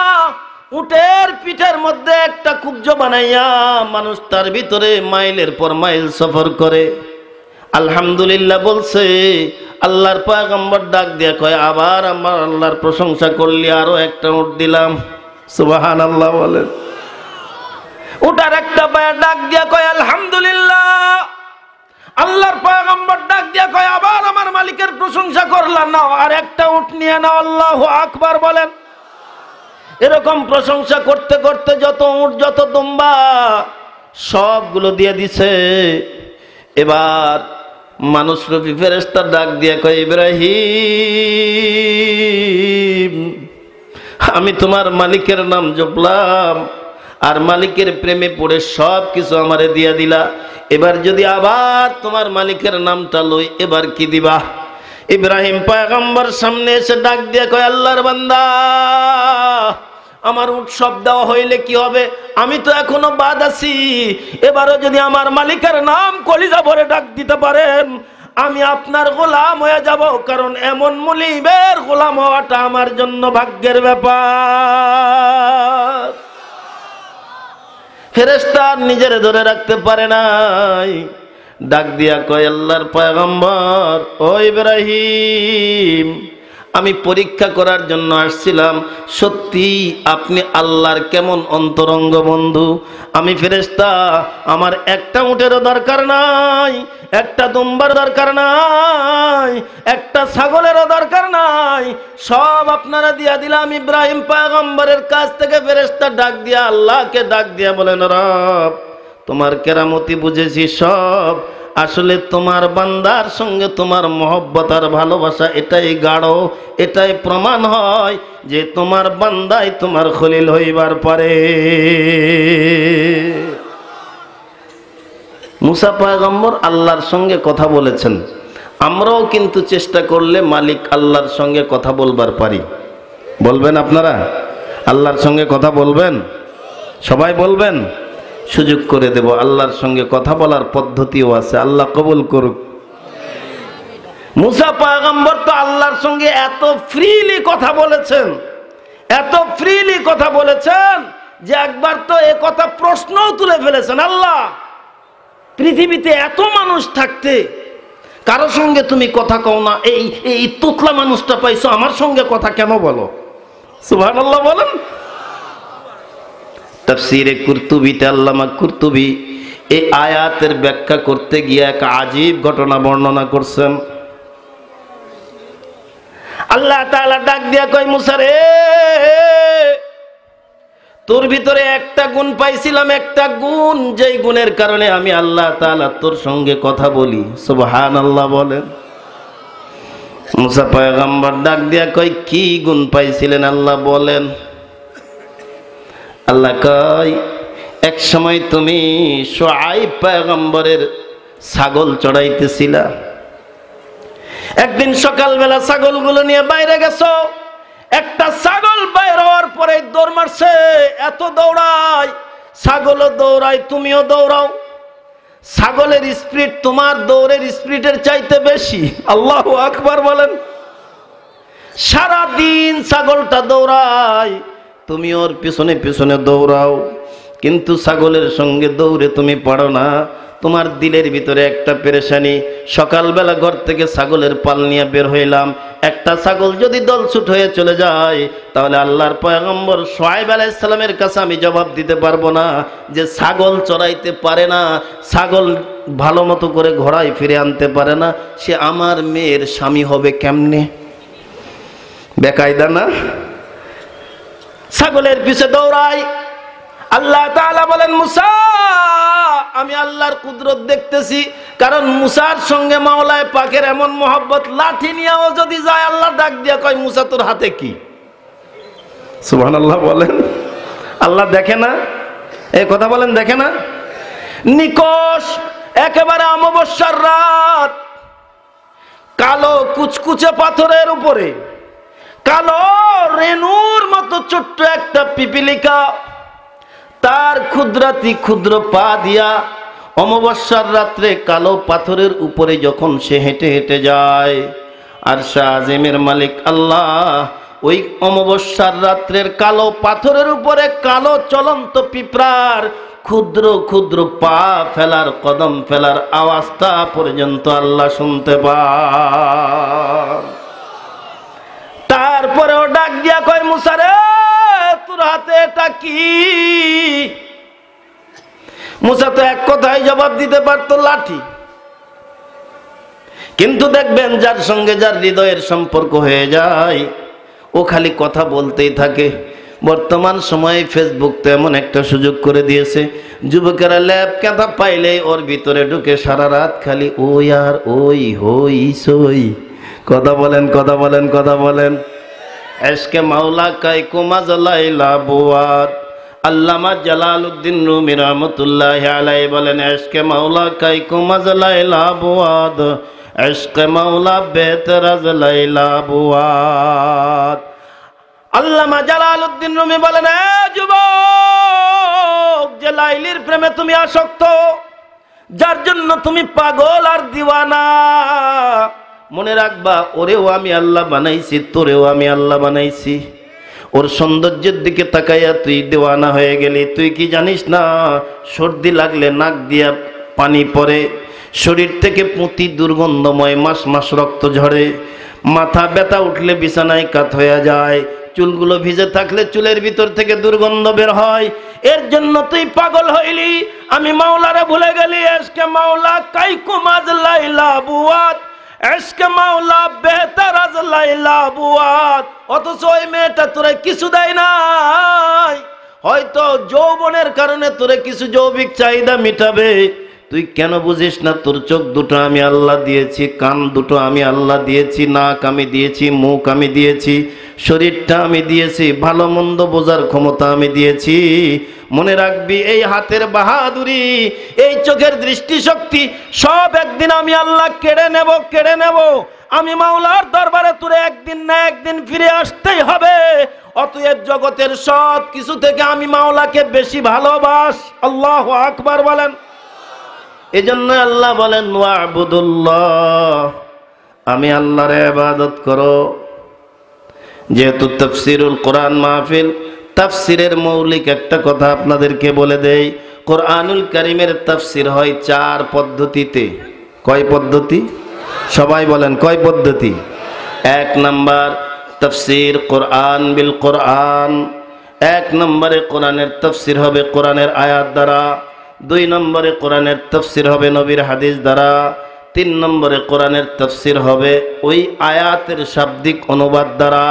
উটের পিঠের মধ্যে একটা কুব্জ বানাইয়া মানুষ তার ভিতরে মাইলের পর মাইল সফর করে আলহামদুলিল্লাহ বলছে আল্লাহর পায়গম্বর ডাক দিয়া কয় আবার আমার আল্লাহর প্রশংসা করলি আরো একটা উঠ দিলাম সুবাহান আল্লাহ বলেন উটার একটা পায়ে ডাক দিয়া কয় আলহামদুলিল্লাহ আল্লাহর পয়গম্বর ডাক দিয়ে কয় আবার আমার মালিকের প্রশংসা করলাম না আর একটা উঠ নিয়ে না আল্লাহ আকবার বলেন এরকম প্রশংসা করতে করতে যত উঠ যত দুম্বা সবগুলো দিয়ে দিছে এবার মানুষ রবি ফেরেস্তার ডাক দিয়ে কয় ইব্রাহিম আমি তোমার মালিকের নাম জপলাম আর মালিকের প্রেমে পড়ে সব কিছু আমারে দিয়া দিলা এবার যদি আবার তোমার মালিকের নামটা লই এবার কি দিবা ইব্রাহিম পয়গম্বর সামনে এসে ডাক দিয়ে কয় আল্লাহর বান্দা আমার উৎসব দেওয়া হইলে কি হবে আমি তো এখনো বাদ আছি এবারও যদি আমার মালিকের নাম কলিজা ভরে ডাক দিতে পারেন আমি আপনার গোলাম হয়ে যাব কারণ এমন মলিবের গোলাম হওয়াটা আমার জন্য ভাগ্যের ব্যাপার ফেরেস্তা নিজের ধরে রাখতে পারে নাই ডাক দিয়া কয় আল্লাহর পয়গম্বর ও ইব্রাহিম আমি পরীক্ষা করার জন্য আসছিলাম সত্যি আপনি আল্লাহর কেমন অন্তরঙ্গ বন্ধু আমি ফেরেস্তা আমার একটা উঠেরও দরকার নাই একটা দুম্বার দরকার নাই একটা ছাগলেরও দরকার নাই সব আপনারা দিয়া দিলাম ইব্রাহিম পায়গম্বরের কাছ থেকে ফেরেস্তা ডাক দিয়া আল্লাহকে ডাক দিয়া বলেন রব তোমার কেরামতি বুঝেছি সব আসলে তোমার বান্দার সঙ্গে তোমার মহব্বত আর ভালোবাসা এটাই গাঢ় এটাই প্রমাণ হয় যে তোমার বান্দাই তোমার খলিল হইবার পারে মুসা পায়গম্বর আল্লাহর সঙ্গে কথা বলেছেন আমরাও কিন্তু চেষ্টা করলে মালিক আল্লাহর সঙ্গে কথা বলবার পারি বলবেন আপনারা আল্লাহর সঙ্গে কথা বলবেন সবাই বলবেন সুযোগ করে দেব আল্লাহর সঙ্গে কথা বলার পদ্ধতিও আছে আল্লাহ কবুল করুক মুসা পাগম্বর তো আল্লাহর সঙ্গে এত ফ্রিলি কথা বলেছেন এত ফ্রিলি কথা বলেছেন যে একবার তো এ কথা প্রশ্নও তুলে ফেলেছেন আল্লাহ পৃথিবীতে এত মানুষ থাকতে কারো সঙ্গে তুমি কথা কও না এই এই তুতলা মানুষটা পাইছো আমার সঙ্গে কথা কেন বলো সুভান আল্লাহ বলেন তফসিরে কুর্তুবিতে আল্লামা কুর্তুবি এই আয়াতের ব্যাখ্যা করতে গিয়ে এক আজীব ঘটনা বর্ণনা করছেন আল্লাহ তাআলা ডাক দিয়া কই মুসারে তোর ভিতরে একটা গুণ পাইছিলাম একটা গুণ যেই গুণের কারণে আমি আল্লাহ তাআলা তোর সঙ্গে কথা বলি সুবহানাল্লাহ বলেন মুসা পয়গম্বর ডাক দিয়া কই কি গুণ পাইছিলেন আল্লাহ বলেন আল্লাহ কয় এক সময় তুমি সোয়াইব পায়গম্বরের ছাগল চড়াইতেছিলা একদিন সকালবেলা ছাগলগুলো নিয়ে বাইরে গেছো একটা ছাগল বাইর হওয়ার পরে দৌড় মারছে এত দৌড়ায় ছাগলও দৌড়ায় তুমিও দৌড়াও ছাগলের স্পিড তোমার দৌড়ের স্পিডের চাইতে বেশি আল্লাহ আকবার বলেন সারাদিন ছাগলটা দৌড়ায় তুমি ওর পিছনে পিছনে দৌড়াও কিন্তু ছাগলের সঙ্গে দৌড়ে তুমি পারো না তোমার দিলের ভিতরে একটা পেরেশানি সকালবেলা ঘর থেকে ছাগলের পাল নিয়ে বের হইলাম একটা ছাগল যদি দলছুট হয়ে চলে যায় তাহলে আল্লাহর পয়গম্বর সোহাইব ইসলামের কাছে আমি জবাব দিতে পারবো না যে ছাগল চড়াইতে পারে না ছাগল ভালো মতো করে ঘোড়ায় ফিরে আনতে পারে না সে আমার মেয়ের স্বামী হবে কেমনে বেকায়দা না ছাগলের পিছে দৌড়ায় আল্লাহ বলেন মুসা আমি আল্লাহর কুদরত দেখতেছি কারণ মুসার সঙ্গে মাওলায় পাখের এমন মোহব্বত লাঠি নিয়েও যদি যায় আল্লাহ ডাক দিয়া কয় মুসা তোর হাতে কি সুহান আল্লাহ বলেন আল্লাহ দেখে না এই কথা বলেন দেখে না নিকষ একেবারে অমাবস্যার রাত কালো কুচকুচে পাথরের উপরে কালো রেনুর মতো ছোট্ট একটা পিপিলিকা তার ক্ষুদ্রাতি ক্ষুদ্র পা দিয়া অমাবস্যার রাত্রে কালো পাথরের উপরে যখন সে হেঁটে হেঁটে যায় আর শাহজেমের মালিক আল্লাহ ওই অমাবস্যার রাত্রের কালো পাথরের উপরে কালো চলন্ত পিঁপড়ার ক্ষুদ্র ক্ষুদ্র পা ফেলার কদম ফেলার আওয়াজটা পর্যন্ত আল্লাহ শুনতে পান কি মুসা তো এক কথায় জবাব দিতে পারতো লাঠি কিন্তু দেখবেন যার সঙ্গে যার হৃদয়ের সম্পর্ক হয়ে যায় ও খালি কথা বলতেই থাকে বর্তমান সময়ে ফেসবুক তো এমন একটা সুযোগ করে দিয়েছে যুবকেরা ল্যাব কেঁথা পাইলে ওর ভিতরে ঢুকে সারা রাত খালি ওই আর ওই হই সই কথা বলেন কথা বলেন কথা বলেন এসকে মাওলা কাই কুমা জলাইলা বুয়াদ আল্লামা জালাল উদ্দিন রুমি রহমতুল্লাহ আলাই বলেন এসকে মাওলা কাই কুমা জলাইলা বুয়াদ এসকে মাওলা বেতরা জলাইলা বুয়াদ আল্লামা জালাল উদ্দিন রুমি বলেন যুবক যে লাইলির প্রেমে তুমি আসক্ত যার জন্য তুমি পাগল আর দিওয়ানা মনে রাখবা ওরেও আমি আল্লাহ বানাইছি তোরেও আমি আল্লাহ বানাইছি ওর সৌন্দর্যের দিকে তাকাইয়া তুই দেওয়ানা হয়ে গেলি তুই কি জানিস না সর্দি লাগলে নাক দিয়া পানি পড়ে শরীর থেকে পুঁতি দুর্গন্ধময় মাস মাস রক্ত ঝরে মাথা ব্যথা উঠলে বিছানায় কাত হয়ে যায় চুলগুলো ভিজে থাকলে চুলের ভিতর থেকে দুর্গন্ধ বের হয় এর জন্য তুই পাগল হইলি আমি মাওলারে ভুলে গেলি আজকে মাওলা কাই কুমাজ লাইলা বুয়াত এসকে মাওলা বেহতার আজ লাইলা বুয়াত অথচ ওই মেয়েটা তোরা কিছু দেয় নাই হয়তো যৌবনের কারণে তোরে কিছু যৌবিক চাহিদা মিটাবে তুই কেন বুঝিস না তোর চোখ দুটো আমি আল্লাহ দিয়েছি কান দুটো আমি আল্লাহ দিয়েছি নাক আমি দিয়েছি মুখ আমি দিয়েছি শরীরটা আমি দিয়েছি ভালো মন্দ বোঝার ক্ষমতা আমি দিয়েছি মনে রাখবি এই হাতের বাহাদুরি এই চোখের দৃষ্টিশক্তি সব একদিন আমি আল্লাহ কেড়ে নেব কেড়ে নেব আমি মাওলার দরবারে তুলে একদিন না একদিন ফিরে আসতেই হবে অতএব জগতের সব কিছু থেকে আমি মাওলাকে বেশি ভালোবাস আল্লাহ আকবার বলেন এই জন্য আল্লাহ বলেন আবুদুল্লাহ আমি আল্লাহরে আবাদত করো যেহেতু তফসিরুল কোরআন মাহফিল তাফসিরের মৌলিক একটা কথা আপনাদেরকে বলে দেই কোরআনুল করিমের তাফসির হয় চার পদ্ধতিতে কয় পদ্ধতি সবাই বলেন কয় পদ্ধতি এক নাম্বার তফসির কোরআন বিল কোরআন এক নম্বরে কোরআনের তফসির হবে কোরআনের আয়াত দ্বারা দুই নম্বরে কোরআনের তফসির হবে নবীর হাদিস দ্বারা তিন নম্বরে কোরআনের তফসির হবে ওই আয়াতের শাব্দিক অনুবাদ দ্বারা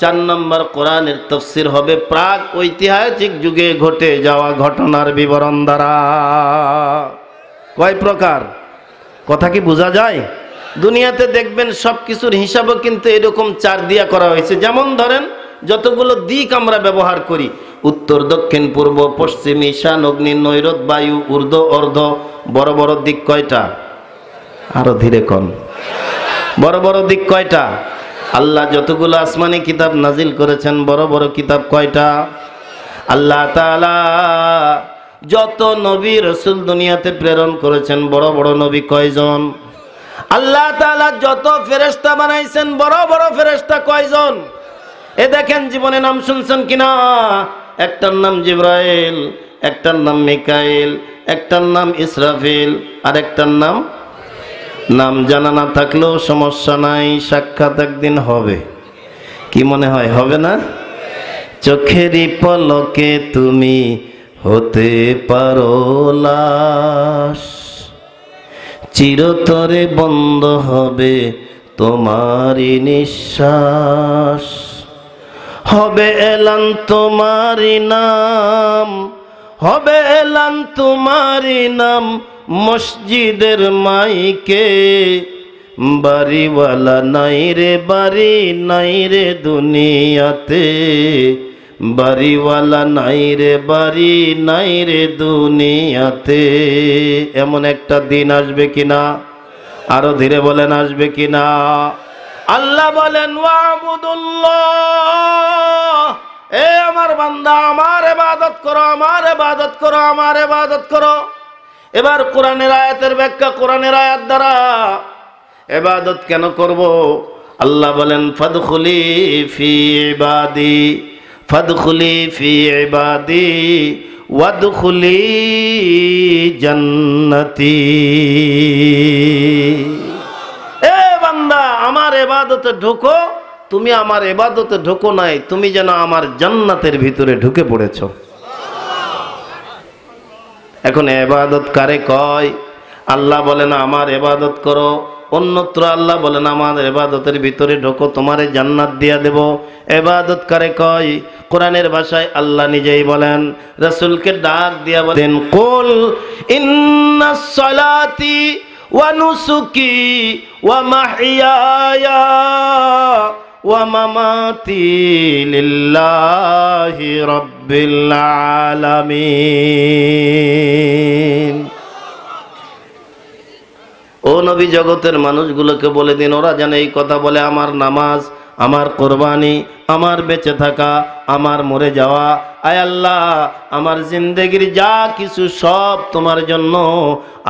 চার নম্বর কোরআনের তফসির হবে প্রাগ ঐতিহাসিক যুগে ঘটে যাওয়া ঘটনার বিবরণ দ্বারা কয় প্রকার কথা কি বোঝা যায় দুনিয়াতে দেখবেন সব কিছুর হিসাবও কিন্তু এরকম চার দিয়া করা হয়েছে যেমন ধরেন যতগুলো দিক আমরা ব্যবহার করি উত্তর দক্ষিণ পূর্ব পশ্চিম ঈশান অগ্নি নৈরত বায়ু ঊর্ধ্ব অর্ধ বড় বড় দিক কয়টা আরো ধীরে কম বড় বড় দিক কয়টা আল্লাহ যতগুলো আসমানি কিতাব নাজিল করেছেন বড় বড় কিতাব কয়টা আল্লাহ যত নবী রসুল দুনিয়াতে প্রেরণ করেছেন বড় বড় নবী কয়জন আল্লাহ তালা যত ফেরেস্তা বানাইছেন বড় বড় ফেরেস্তা কয়জন এ দেখেন জীবনে নাম শুনছেন কিনা একটার নাম জিব্রাইল একটার নাম মিকাইল একটার নাম ইসরাফিল আর একটার নাম নাম জানা না থাকলেও সমস্যা নাই সাক্ষাৎ একদিন হবে কি মনে হয় হবে না চোখেরই পলকে তুমি হতে পারো লাশ চিরতরে বন্ধ হবে তোমারই নিঃশ্বাস হবে এলান তোমারই নাম হবে এলান তোমারই নাম মসজিদের মাইকে বাড়িওয়ালা নাই রে বাড়ি নাই রে দুনিয়াতে বাড়িওয়ালা নাই রে বাড়ি নাই রে দুনিয়াতে এমন একটা দিন আসবে কিনা আরো ধীরে বলেন আসবে কিনা আল্লাহ বলেন এ আমার বান্দা আমার এবাদত করো আমার এবাদত করো আমার এবাদত করো এবার কোরআনের আয়াতের ব্যাখ্যা কোরআনের আয়াত দ্বারা এবাদত কেন করব আল্লাহ বলেন ফদখুলি ফি ইবাদি ফদখুলি ফি ইবাদি ওয়াদখুলি জান্নাতি এ বান্দা আমার এবাদতে ঢুকো তুমি আমার এবাদতে ঢুকো নাই তুমি যেন আমার জান্নাতের ভিতরে ঢুকে পড়েছো এখন এবাদত কারে কয় আল্লাহ বলেন আমার এবাদত করো অন্যত্র আল্লাহ বলেন আমার এবাদতের ভিতরে ঢোকো তোমারে জান্নাত দিয়া দেব এবাদত কারে কয় কোরআনের ভাষায় আল্লাহ নিজেই বলেন রসুলকে ডাক দিয়া বলেন কোল ইন্না সলাতি ওয়ানুসুকি ওয়া মাহিয়ায়া ওয়া মামাতি লিল্লাহি রব ও নবী জগতের মানুষগুলোকে বলে দিন ওরা যেন এই কথা বলে আমার নামাজ আমার কোরবানি আমার বেঁচে থাকা আমার মরে যাওয়া আয় আল্লাহ আমার জিন্দেগির যা কিছু সব তোমার জন্য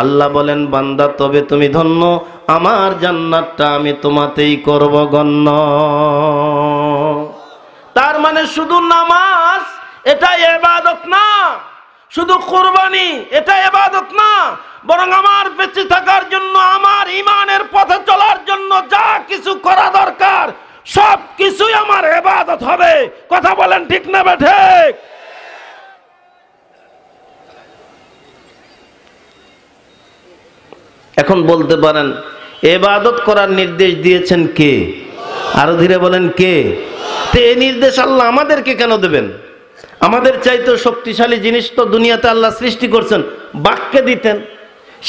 আল্লাহ বলেন বান্দা তবে তুমি ধন্য আমার জান্নাতটা আমি তোমাতেই করব গণ্য তার মানে শুধু নামাজ এটা এবাদত না শুধু কোরবানি এটা এবাদত না বরং আমার বেঁচে থাকার জন্য আমার ইমানের পথে চলার জন্য যা কিছু করা দরকার সব কিছুই আমার এবাদত হবে কথা বলেন ঠিক না ঠিক এখন বলতে পারেন এবাদত করার নির্দেশ দিয়েছেন কে আরো ধীরে বলেন কে তে এই নির্দেশ আল্লাহ আমাদেরকে কেন দেবেন আমাদের চাইতে শক্তিশালী জিনিস তো দুনিয়াতে আল্লাহ সৃষ্টি করছেন বাঘকে দিতেন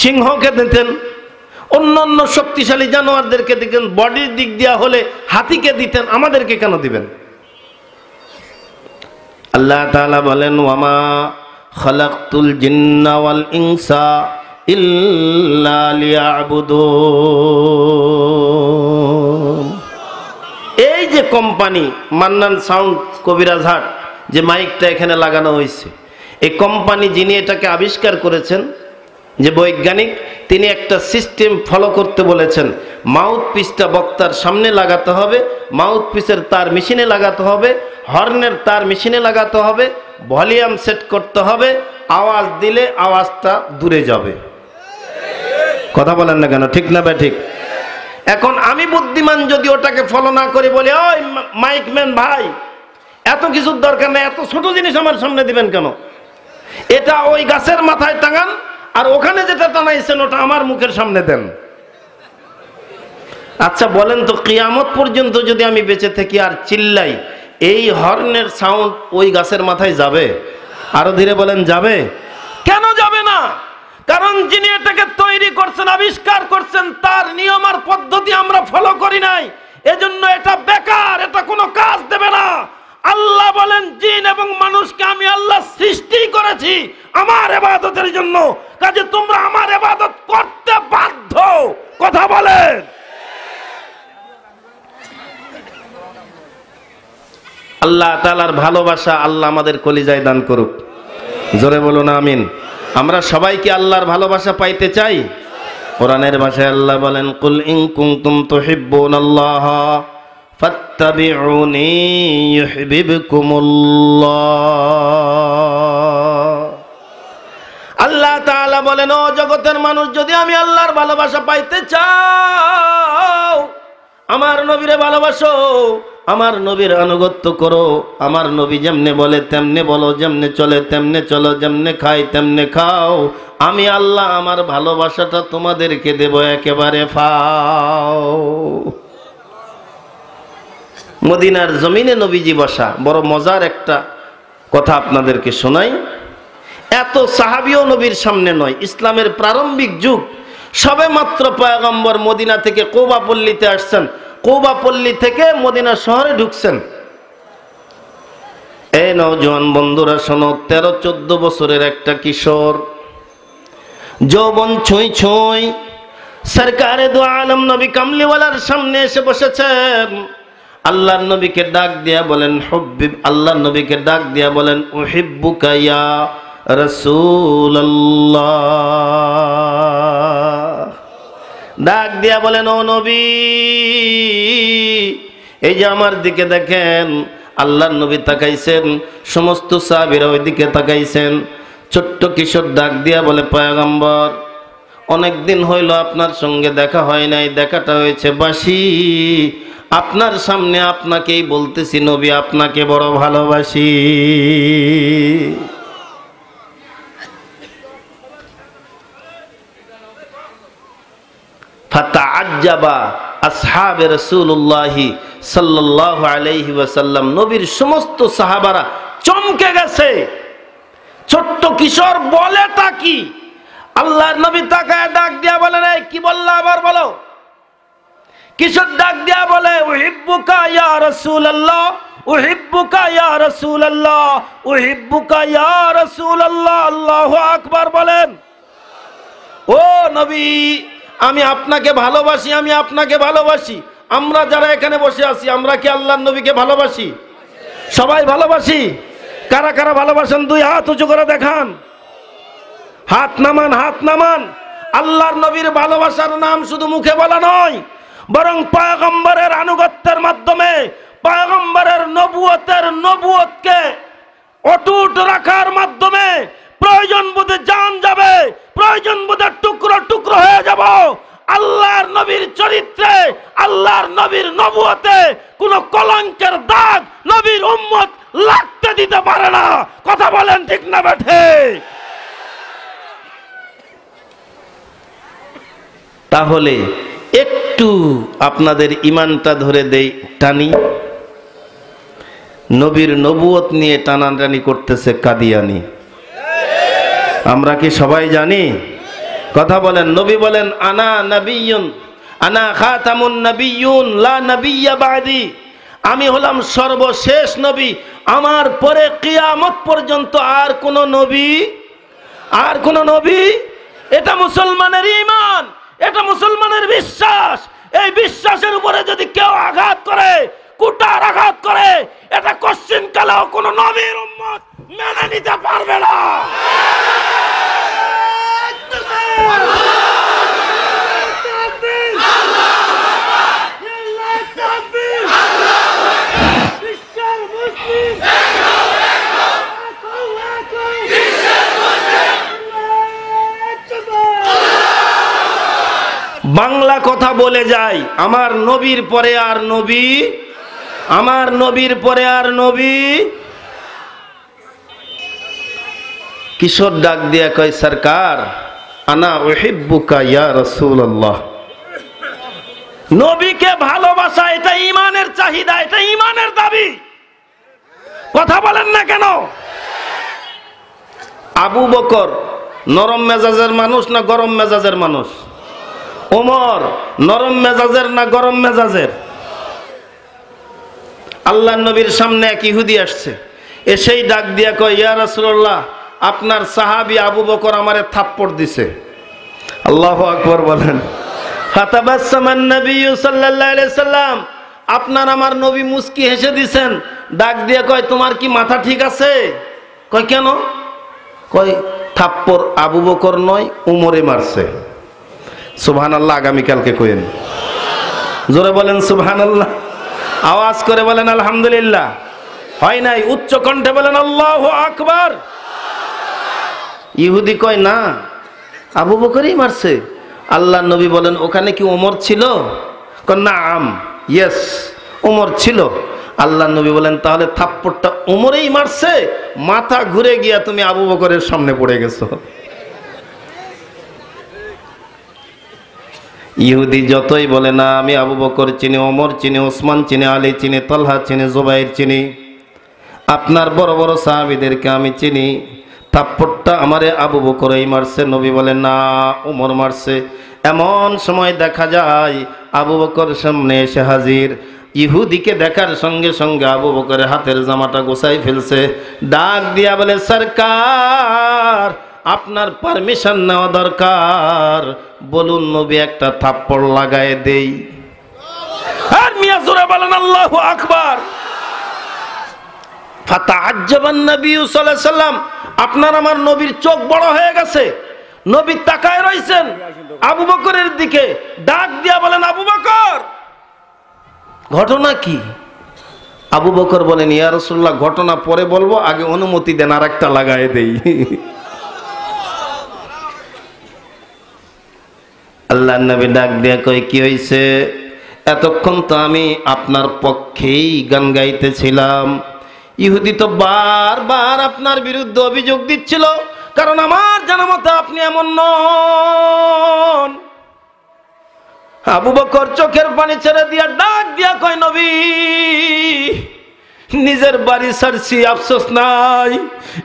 সিংহকে দিতেন অন্য অন্য শক্তিশালী জানোয়ারদেরকে দিতেন বডির দিক দিয়া হলে হাতিকে দিতেন আমাদেরকে কেন দিবেন আল্লাহ তালা বলেন ওয়ামা খলাকুল জিন্নাওয়াল ইংসা এই যে কোম্পানি মান্নান সাউন্ড কবিরাজ হাট যে মাইকটা এখানে লাগানো হয়েছে এই কোম্পানি যিনি এটাকে আবিষ্কার করেছেন যে বৈজ্ঞানিক তিনি একটা সিস্টেম ফলো করতে বলেছেন মাউথ পিসটা বক্তার সামনে লাগাতে হবে মাউথ পিসের তার মেশিনে লাগাতে হবে হর্নের তার মেশিনে লাগাতে হবে ভলিউম সেট করতে হবে আওয়াজ দিলে আওয়াজটা দূরে যাবে কথা বলেন না কেন ঠিক না ভাই ঠিক এখন আমি বুদ্ধিমান যদি ওটাকে ফলো না করি বলি ওই মাইকম্যান ভাই এত কিছুর দরকার নেই এত ছোট জিনিস আমার সামনে দিবেন কেন এটা ওই গাছের মাথায় টাঙান আর ওখানে যেটা টানাইছেন ওটা আমার মুখের সামনে দেন আচ্ছা বলেন তো কিয়ামত পর্যন্ত যদি আমি বেঁচে থাকি আর চিল্লাই এই হর্নের সাউন্ড ওই গাছের মাথায় যাবে আরো ধীরে বলেন যাবে কেন যাবে না কারণ যিনি এটাকে তৈরি করছেন আবিষ্কার করছেন তার নিয়ম আর পদ্ধতি আমরা ফলো করি নাই এজন্য এটা বেকার এটা কোনো কাজ দেবে না আল্লাহ বলেন জিন এবং মানুষকে আমি আল্লাহ সৃষ্টি করেছি আমার এবাদতের জন্য কাজে তোমরা আমার এবাদত করতে বাধ্য কথা বলেন আল্লাহ তালার ভালোবাসা আল্লাহ আমাদের কলিজায় দান করুক জোরে বলুন আমিন আমরা সবাইকে আল্লাহর ভালোবাসা পাইতে চাই কোরআনের ভাষায় আল্লাহ বলেন কুল ইং কুম তুম তো হিব্বন আল্লাহ فاتبعوني يحببكم الله আল্লাহ তাআলা বলেন ও জগতের মানুষ যদি আমি আল্লাহর ভালোবাসা পাইতে চাও আমার নবীরে ভালোবাসো আমার নবীর আনুগত্য করো আমার নবী যেমনে বলে তেমনে বলো যেমনে চলে তেমনে চলো যেমনে খাই তেমনে খাও আমি আল্লাহ আমার ভালোবাসাটা তোমাদেরকে দেব একেবারে ফাও মদিনার জমিনে নবীজি বসা বড় মজার একটা কথা আপনাদেরকে শোনাই এত সাহাবিও নবীর সামনে নয় ইসলামের প্রারম্ভিক যুগ সবে মাত্র পয়গম্বর মদিনা থেকে কোবাপল্লীতে আসছেন কোবাপল্লী থেকে মদিনা শহরে ঢুকছেন এই নজন বন্ধুরা শোনো তেরো চোদ্দ বছরের একটা কিশোর যৌবন ছুঁই ছুঁই সরকারে দু আলম নবী কামলিওয়ালার সামনে এসে বসেছেন আল্লাহর নবীকে ডাক দিয়া বলেন হব্বিব আল্লাহর নবীকে ডাক দিয়া বলেন ওহিব্বুকা কাইয়া রসুল ডাক দিয়া বলেন ও নবী এই যে আমার দিকে দেখেন আল্লাহর নবী তাকাইছেন সমস্ত সাবির ওই দিকে তাকাইছেন ছোট্ট কিশোর ডাক দিয়া বলে পয়গম্বর অনেক দিন হইল আপনার সঙ্গে দেখা হয় নাই দেখাটা হয়েছে বাসি আপনার সামনে আপনাকেই বলতেছি নবী আপনাকে বড় ভালোবাসি ফাতা আজ্জাবা আসহাবে রসুল্লাহি সাল্লাহ আলাইহি ওয়াসাল্লাম নবীর সমস্ত সাহাবারা চমকে গেছে ছোট্ট কিশোর বলে তা কি আল্লাহর নবী তাকায় ডাক দিয়া বলে নাই কি বললা আবার বলো কিছু ডাক দিয়া বলে উহিব্বুকা ইয়া রাসূলুল্লাহ উহিব্বুকা ইয়া রাসূলুল্লাহ উহিব্বুকা ইয়া রাসূলুল্লাহ আল্লাহু আকবার বলেন ও নবী আমি আপনাকে ভালোবাসি আমি আপনাকে ভালোবাসি আমরা যারা এখানে বসে আছি আমরা কি আল্লাহর নবীকে ভালোবাসি সবাই ভালোবাসি কারা কারা ভালোবাসেন দুই হাত উঁচু করে দেখান হাত নামান হাত নামান আল্লাহর নবীর ভালোবাসার নাম শুধু মুখে বলা নয় বরং পয়গম্বরের আনুগত্যের মাধ্যমে পয়গম্বরের নবুয়তের নবুয়তকে অটুট রাখার মাধ্যমে প্রয়োজন বোধে জান যাবে প্রয়োজন বোধে টুকরো টুকরো হয়ে যাব আল্লাহর নবীর চরিত্রে আল্লাহর নবীর নবুয়তে কোনো কলঙ্কের দাগ নবীর উম্মত লাগতে দিতে পারে না কথা বলেন ঠিক না বেঠে তাহলে একটু আপনাদের ইমানটা ধরে দেই টানি নবীর নবুয়ত নিয়ে টানি করতেছে কাদিয়ানি আমরা কি সবাই জানি কথা বলেন নবী বলেন আনা নবীন আনা খাতামুন নবীন লা নবিয়া বাদি আমি হলাম সর্বশেষ নবী আমার পরে কিয়ামত পর্যন্ত আর কোন নবী আর কোন নবী এটা মুসলমানের ইমান এটা মুসলমানের বিশ্বাস এই বিশ্বাসের উপরে যদি কেউ আঘাত করে কুটার আঘাত করে এটা কশ্চিন কালেও কোন নবীর উম্মত মেনে নিতে পারবে না বাংলা কথা বলে যায় আমার নবীর পরে আর নবী আমার নবীর পরে আর নবী কিশোর ডাক দিয়া কয় সরকার আনা ওহিবুকা ইয়া রসুল্লাহ নবীকে ভালোবাসা এটা ইমানের চাহিদা এটা ইমানের দাবি কথা বলেন না কেন আবু বকর নরম মেজাজের মানুষ না গরম মেজাজের মানুষ ওমর নরম মেজাজের না গরম মেজাজের আল্লাহ নবীর সামনে এক ইহুদি আসছে এসেই ডাক দিয়া কয় ইয়া রাসুল্লাহ আপনার সাহাবি আবু বকর আমারে থাপ্পড় দিছে আল্লাহ আকবর বলেন সাল্লাম আপনার আমার নবী মুসকি হেসে দিছেন ডাক দিয়ে কয় তোমার কি মাথা ঠিক আছে কয় কেন কয় থাপ্পর আবু বকর নয় উমরে মারছে সুবহান আল্লাহ আগামীকালকে কোয়েন জোরে বলেন সুবহান আল্লাহ আওয়াজ করে বলেন আলহামদুলিল্লাহ হয় নাই উচ্চ কণ্ঠে বলেন আল্লাহ আকবার ইহুদি কয় না আবু বকরেই মারছে আল্লাহ নবী বলেন ওখানে কি ওমর ছিল না আম ইয়েস ওমর ছিল আল্লাহ নবী বলেন তাহলে থাপ্পড়টা ওমরেই মারছে মাথা ঘুরে গিয়া তুমি আবু বকরের সামনে পড়ে গেছো ইহুদি যতই বলে না আমি আবু বকর চিনি অমর চিনি ওসমান চিনি আলী চিনি তল্হা চিনি জোবাইর চিনি আপনার বড় বড় সাহাবিদেরকে আমি চিনি থাপ্পটটা আমারে আবু বকর এই মারছে নবী বলে না উমর মারছে এমন সময় দেখা যায় আবু বকর সামনে এসে হাজির ইহুদিকে দেখার সঙ্গে সঙ্গে আবু বকরের হাতের জামাটা গোসাই ফেলছে ডাক দিয়া বলে সরকার আপনার পারমিশন নেওয়া দরকার বলুন নবী একটা থাপ্পড় লাগায় দেই আর মিয়া জোরে বলেন আল্লাহু আকবার ফাতা আজ্জাবান সাল্লাম আপনার আমার নবীর চোখ বড় হয়ে গেছে নবী তাকায় রয়েছেন আবু বকরের দিকে ডাক দিয়া বলেন আবু বকর ঘটনা কি আবু বকর বলেন ইয়া ঘটনা পরে বলবো আগে অনুমতি দেন আর একটা লাগায় দেই আল্লাহ নবী ডাক দিয়ে কই কি হয়েছে এতক্ষণ তো আমি আপনার পক্ষেই গান গাইতেছিলাম ইহুদি তো বারবার আপনার বিরুদ্ধে অভিযোগ দিচ্ছিল কারণ আমার জানা মতো আপনি এমন নন আবু বকর চোখের পানি ছেড়ে দিয়া ডাক দিয়া কয় নবী নিজের বাড়ি সারছি আফসোস নাই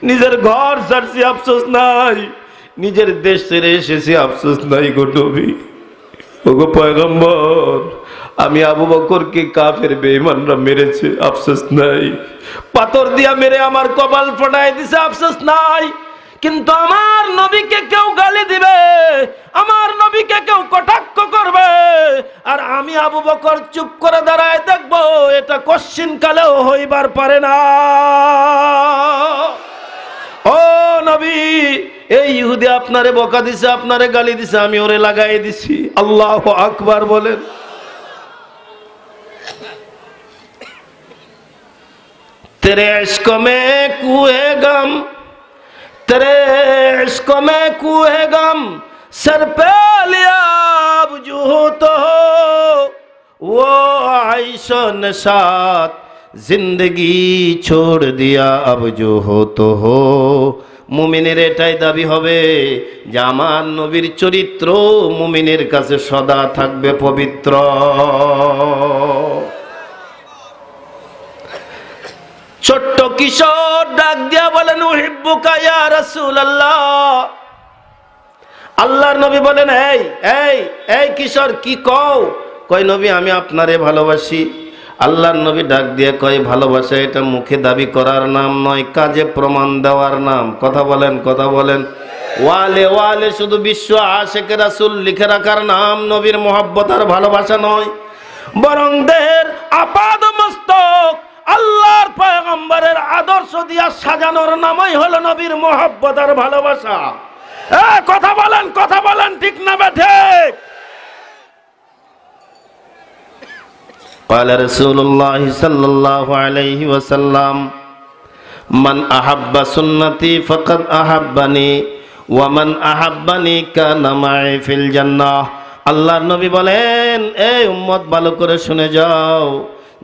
নিজের ঘর সারছি আফসোস নাই নিজের দেশ ছেড়ে এসেছি আফসোস নাই গো নবী ওগো পয়গম্বর আমি আবু বকরকে কাফের বেমানরা মেরেছে আফসোস নাই পাথর দিয়া মেরে আমার কপাল ফটাই দিছে আফসোস নাই কিন্তু আমার নবীকে কেউ গালি দিবে আমার নবীকে কেউ কটাক্ষ করবে আর আমি আবু বকর চুপ করে দাঁড়ায় দেখব এটা কশ্চিন কালেও হইবার পারে না ও নবী এই ইহুদি আপনারে বকা দিছে আপনারে গালি দিছে আমি ওরে লাগাই দিছি আল্লাহ আকবার বলেন তেরে কমে মে কুয়ে গম তেরে ইস্ক মে কুয়ে গম সর পে লিয়া জুহু তো ও আইশ নশাত জিন্দগি ছোড় দিয়া अब जो हो तो মুমিনের এটাই দাবি হবে যে আমার নবীর চরিত্র মুমিনের কাছে সদা থাকবে পবিত্র ছোট্ট কিশোর ডাক দিয়া বলেন হিব্বুকায়া রসুল আল্লাহ আল্লাহর নবী বলেন এই এই কিশোর কি কও কয় নবী আমি আপনারে ভালোবাসি আল্লাহর নবী ডাক দিয়ে কয় ভালোবাসা এটা মুখে দাবি করার নাম নয় কাজে প্রমাণ দেওয়ার নাম কথা বলেন কথা বলেন ওয়ালে ওয়ালে শুধু বিশ্ব আশেখ রাসুল লিখে রাখার নাম নবীর মহাব্বত আর ভালোবাসা নয় বরং দেহের আপাদ মস্তক আল্লাহর পয়গম্বরের আদর্শ দিয়া সাজানোর নামই হলো নবীর মহাব্বত আর ভালোবাসা কথা বলেন কথা বলেন ঠিক না ঠিক قال رسول الله صلى الله عليه وسلم من أحب سنتي فقد أحبني ومن أحبني كان معي في الجنة আল্লাহর নবী বলেন এ উম্মত ভালো করে শুনে যাও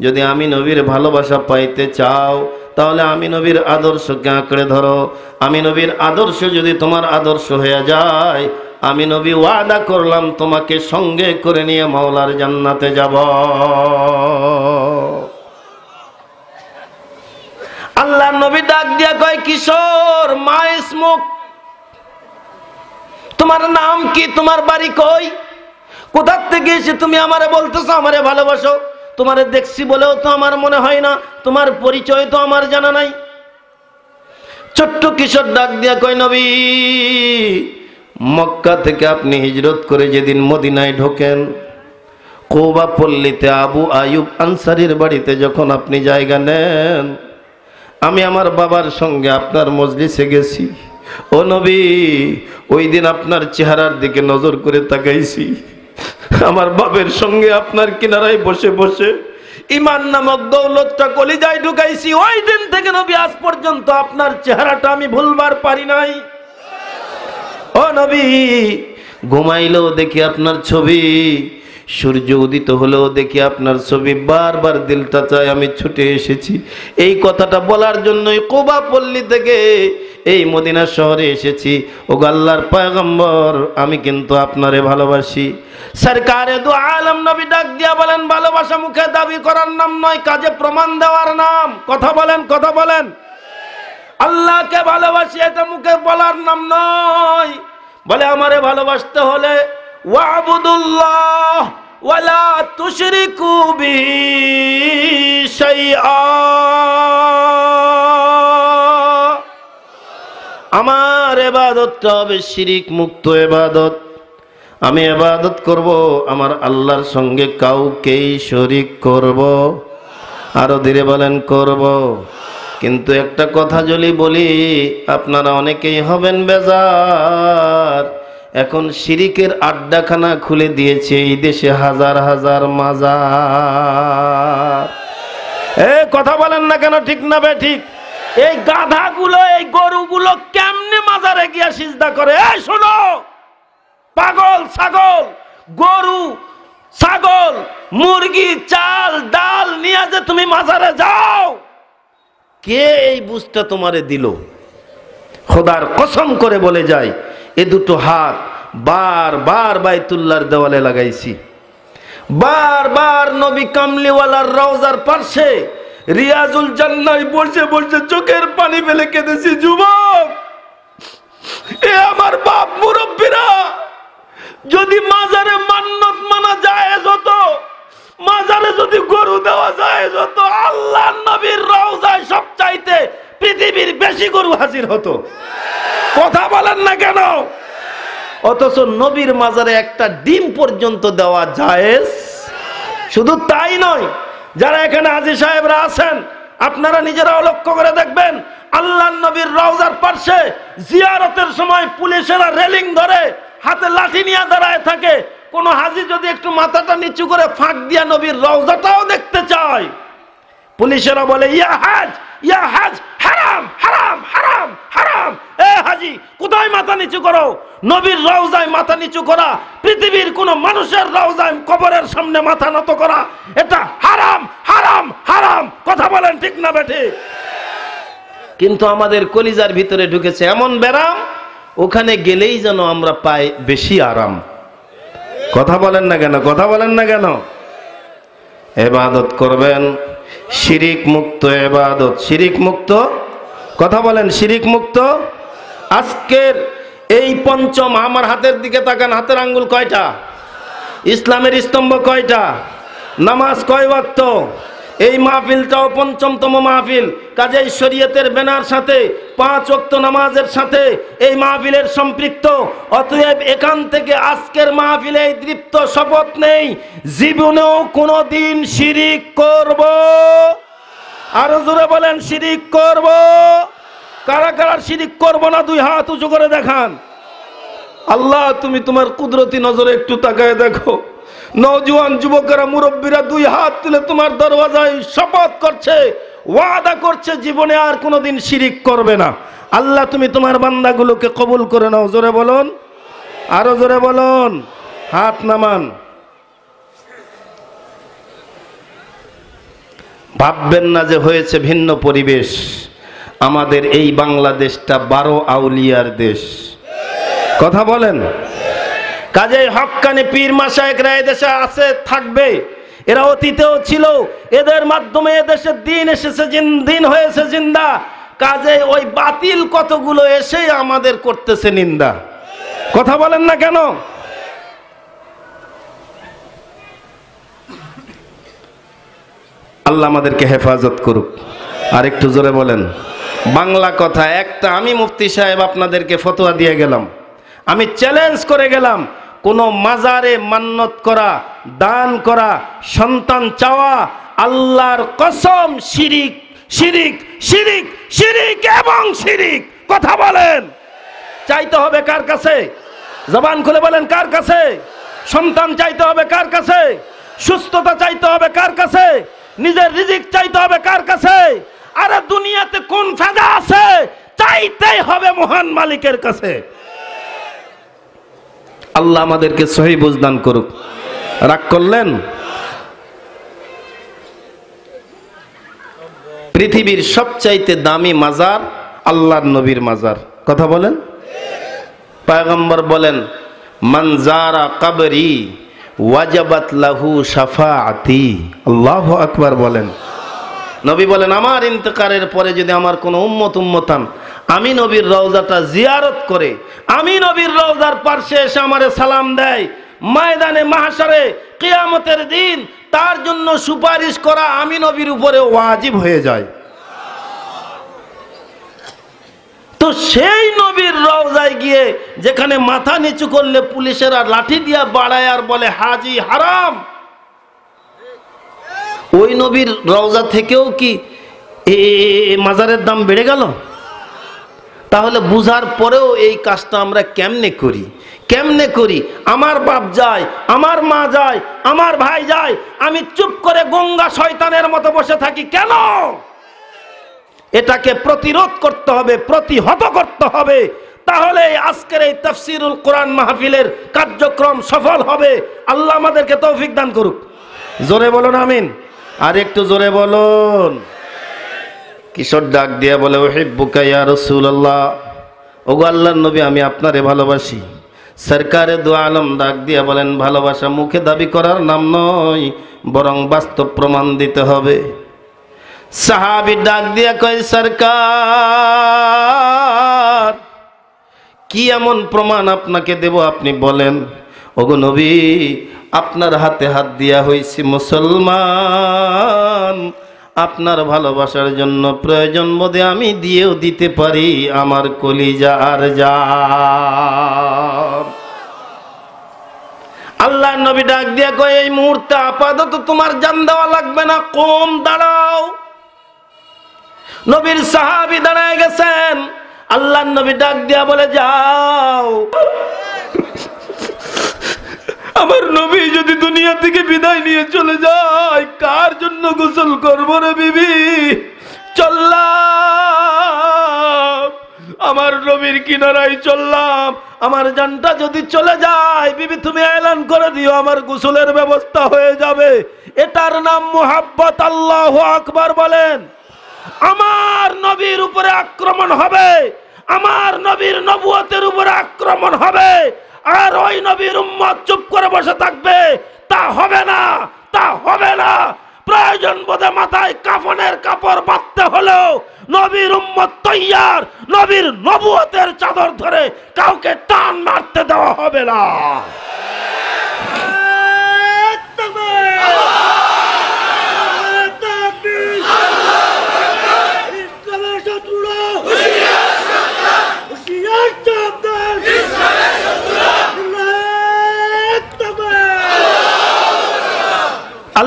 যদি আমি নবীর ভালোবাসা পাইতে চাও তাহলে আমি নবীর আদর্শকে আঁকড়ে ধরো আমি নবীর আদর্শ যদি তোমার আদর্শ হয়ে যায় আমি নবী ওয়াদা করলাম তোমাকে সঙ্গে করে নিয়ে মাওলার জান্নাতে যাব আল্লাহ নবী ডাক দিয়া কয় কিশোর মায়েস মুখ তোমার নাম কি তোমার বাড়ি কই কোথার থেকে এসে তুমি আমারে বলতেছো আমারে ভালোবাসো তোমারে দেখছি বলেও তো আমার মনে হয় না তোমার পরিচয় তো আমার জানা নাই ছোট্ট কিশোর ডাক দিয়া কয় নবী মক্কা থেকে আপনি হিজরত করে যেদিন মদিনায় ঢোকেন কৌবা পল্লীতে আবু আয়ুব আনসারির বাড়িতে যখন আপনি জায়গা নেন আমি আমার বাবার সঙ্গে আপনার মজলিসে গেছি ও নবী ওই দিন আপনার চেহারার দিকে নজর করে তাকাইছি আমার বাবের সঙ্গে আপনার কিনারায় বসে বসে ইমান নামক দৌলতটা কলিজায় ঢুকাইছি ওই দিন থেকে নবী আজ পর্যন্ত আপনার চেহারাটা আমি ভুলবার পারি নাই ও নবী ঘুমাইলেও দেখি আপনার ছবি সূর্য উদিত হলেও দেখি আপনার ছবি বারবার দিলটা চায় আমি ছুটে এসেছি এই কথাটা বলার জন্যই কোবা পল্লী থেকে এই মদিনা শহরে এসেছি ও গাল্লার পায়গম্বর আমি কিন্তু আপনারে ভালোবাসি সরকারে দু আলম নবী ডাক দিয়া বলেন ভালোবাসা মুখে দাবি করার নাম নয় কাজে প্রমাণ দেওয়ার নাম কথা বলেন কথা বলেন আল্লাহকে ভালোবাসি এটা মুখে বলার নাম নয় বলে আমারে ভালোবাসতে হলে ওয়াবুদুল্লাহ ওয়ালা আমার এবাদতটা হবে শিরিক মুক্ত এবাদত আমি এবাদত করব আমার আল্লাহর সঙ্গে কাউকেই শরিক করব আরো ধীরে বলেন করব কিন্তু একটা কথা যদি বলি আপনারা অনেকেই হবেন বেজার এখন শিরিকের আড্ডাখানা খুলে দিয়েছে এই দেশে হাজার হাজার মাজার এ কথা বলেন না কেন ঠিক না বে ঠিক এই গাধাগুলো এই গরুগুলো কেমনে মাজারে গিয়া সিজদা করে এই শোনো পাগল ছাগল গরু ছাগল মুরগি চাল ডাল নিয়ে যে তুমি মাজারে যাও কে এই বুঝটা তোমারে দিল খোদার কসম করে বলে যায় এ দুটো হাত বার বার বাইতুল্লার দেওয়ালে লাগাইছি বার বার নবী কামলিওয়ালার রওজার পার্শ্বে রিয়াজুল জান্নাই বসে বসে চোখের পানি ফেলে কেঁদেছি যুবক এ আমার বাপ মুরব্বীরা যদি মাজারে মান্নত মানা যায় হতো মাজারে যদি গরু দেওয়া যায় যত আল্লাহ নবীর রওজায় সব চাইতে পৃথিবীর বেশি গরু হাজির হতো কথা বলেন না কেন অথচ নবীর মাজারে একটা ডিম পর্যন্ত দেওয়া জায়েজ শুধু তাই নয় যারা এখানে আজি সাহেবরা আছেন আপনারা নিজেরাও লক্ষ্য করে দেখবেন আল্লাহ নবীর রওজার পার্শ্বে জিয়ারতের সময় পুলিশেরা রেলিং ধরে হাতে লাঠি নিয়ে দাঁড়ায় থাকে কোন হাজি যদি একটু মাথাটা নিচু করে ফাঁক দিয়া নবীর রওজাটাও দেখতে চায় পুলিশেরা বলে ইয়া হাজ ইয়া হাজ হারাম হারাম হারাম হারাম এ হাজি কোথায় মাথা নিচু করো নবীর রওজায় মাথা নিচু করা পৃথিবীর কোন মানুষের রওজায় কবরের সামনে মাথা নত করা এটা হারাম হারাম হারাম কথা বলেন ঠিক না বেঠে কিন্তু আমাদের কলিজার ভিতরে ঢুকেছে এমন ব্যারাম ওখানে গেলেই যেন আমরা পাই বেশি আরাম কথা বলেন না কেন কথা বলেন না কেন এবাদত করবেন শিরিক মুক্ত এবাদত শিরিক মুক্ত কথা বলেন শিরিক মুক্ত আজকের এই পঞ্চম আমার হাতের দিকে তাকান হাতের আঙ্গুল কয়টা ইসলামের স্তম্ভ কয়টা নামাজ কয় ওয়াক্ত এই মাহফিলটাও পঞ্চমতম মাহফিল কাজে শরীয়তের বেনার সাথে পাঁচ অক্ত নামাজের সাথে এই মাহফিলের সম্পৃক্ত অতএব এখান থেকে আজকের মাহফিলে এই দৃপ্ত শপথ নেই জীবনেও কোনো দিন শিরিক করব আরো জোরে বলেন শিরিক করব কারা কারা শিরিক করব না দুই হাত উঁচু করে দেখান আল্লাহ তুমি তোমার কুদরতি নজরে একটু তাকায় দেখো নৌজওয়ান যুবকেরা মুরব্বীরা দুই হাত তুলে তোমার দরওয়াজায় শপথ করছে ওয়াদা করছে জীবনে আর কোনোদিন শিরিক করবে না আল্লাহ তুমি তোমার বান্দাগুলোকে কবুল করে নাও জোরে বলুন আরো জোরে বলুন হাত নামান ভাববেন না যে হয়েছে ভিন্ন পরিবেশ আমাদের এই বাংলাদেশটা বারো আউলিয়ার দেশ কথা বলেন কাজেই হকানি পীর রায় এদেশে আছে থাকবে এরা অতীতেও ছিল এদের মাধ্যমে এদেশের দিন এসেছে দিন হয়েছে জিন্দা কাজে ওই বাতিল কতগুলো এসে আমাদের করতেছে নিন্দা কথা বলেন না কেন আল্লাহ আমাদেরকে হেফাজত করুক আর একটু জোরে বলেন বাংলা কথা একটা আমি মুফতি সাহেব আপনাদেরকে ফতোয়া দিয়ে গেলাম আমি চ্যালেঞ্জ করে গেলাম কোনো মাজারে মান্নত করা দান করা সন্তান চাওয়া আল্লাহর কসম শিরিক শিরিক শিরিক শিরিক এবং শিরিক কথা বলেন চাইতে হবে কার কাছে জবান খুলে বলেন কার কাছে সন্তান চাইতে হবে কার কাছে সুস্থতা চাইতে হবে কার কাছে নিজের রিজিক চাইতে হবে কার কাছে আরে দুনিয়াতে কোন ফাঁদা আছে চাইতেই হবে মহান মালিকের কাছে আল্লাহ আমাদেরকে সহি বুঝদান করুক রাগ করলেন পৃথিবীর সবচাইতে দামি মাজার আল্লাহর নবীর মাজার কথা বলেন পায়গম্বর বলেন মানজারা কাবরি ওয়াজাবাত লাহু সাফাআতি আল্লাহ আকবার বলেন নবী বলেন আমার ইন্তকারের পরে যদি আমার কোনো উম্মত উম্মতান আমি নবীর রওজাটা জিয়ারত করে আমি নবীর রওজার পার্শ্বে এসে আমারে সালাম দেয় ময়দানে মাহাসারে কেয়ামতের দিন তার জন্য সুপারিশ করা আমি নবীর উপরে ওয়াজিব হয়ে যায় তো সেই নবীর রওজায় গিয়ে যেখানে মাথা নিচু করলে পুলিশের আর লাঠি দিয়া বাড়ায় আর বলে হাজি হারাম ওই নবীর রওজা থেকেও কি এ মাজারের দাম বেড়ে গেল তাহলে বুঝার পরেও এই কাজটা আমরা কেমনে করি কেমনে করি আমার বাপ যায় আমার মা যায় আমার ভাই যায় আমি চুপ করে গঙ্গা শয়তানের মতো বসে থাকি কেন এটাকে প্রতিরোধ করতে হবে প্রতিহত করতে হবে তাহলে আজকের এই তফসিরুল কোরআন মাহফিলের কার্যক্রম সফল হবে আল্লাহ আমাদেরকে তৌফিক দান করুক জোরে বলুন আমিন আর একটু জোরে বলুন কিশোর ডাক দিয়া বলে ওহেব্বুকা ইয়া রসুল্লাহ ওগো আল্লাহর নবী আমি আপনারে ভালোবাসি সরকারে দু আলম ডাক দিয়া বলেন ভালোবাসা মুখে দাবি করার নাম নয় বরং বাস্তব প্রমাণ দিতে হবে সাহাবি ডাক দিয়া কয় সরকার কি এমন প্রমাণ আপনাকে দেব আপনি বলেন ওগো নবী আপনার হাতে হাত দিয়া হয়েছি মুসলমান আপনার ভালোবাসার জন্য প্রয়োজন বোধে আমি দিয়েও দিতে পারি আমার কলিজা আর যা আল্লাহ নবী ডাক দিয়া কয় এই মুহূর্তে আপাতত তোমার জান দেওয়া লাগবে না কম দাঁড়াও নবীর সাহাবি দাঁড়ায় গেছেন আল্লাহ নবী ডাক দিয়া বলে যাও আমার নবী যদি দুনিয়া থেকে বিদায় নিয়ে চলে যায় কার জন্য গোসল করবো রে বিবি চললাম আমার নবীর কিনারায় চললাম আমার জানটা যদি চলে যায় বিবি তুমি এলান করে দিও আমার গোসলের ব্যবস্থা হয়ে যাবে এটার নাম মোহাব্বত আল্লাহ আকবার বলেন আমার নবীর উপরে আক্রমণ হবে আমার নবীর নবুয়তের উপরে আক্রমণ হবে আর ওই নবীর উম্মত চুপ করে বসে থাকবে তা হবে না তা হবে না প্রয়োজন বোধে মাথায় কাফনের কাপড় বাঁধতে হলেও নবীর উম্মত তৈয়ার নবীর নবুয়তের চাদর ধরে কাউকে টান মারতে দেওয়া হবে না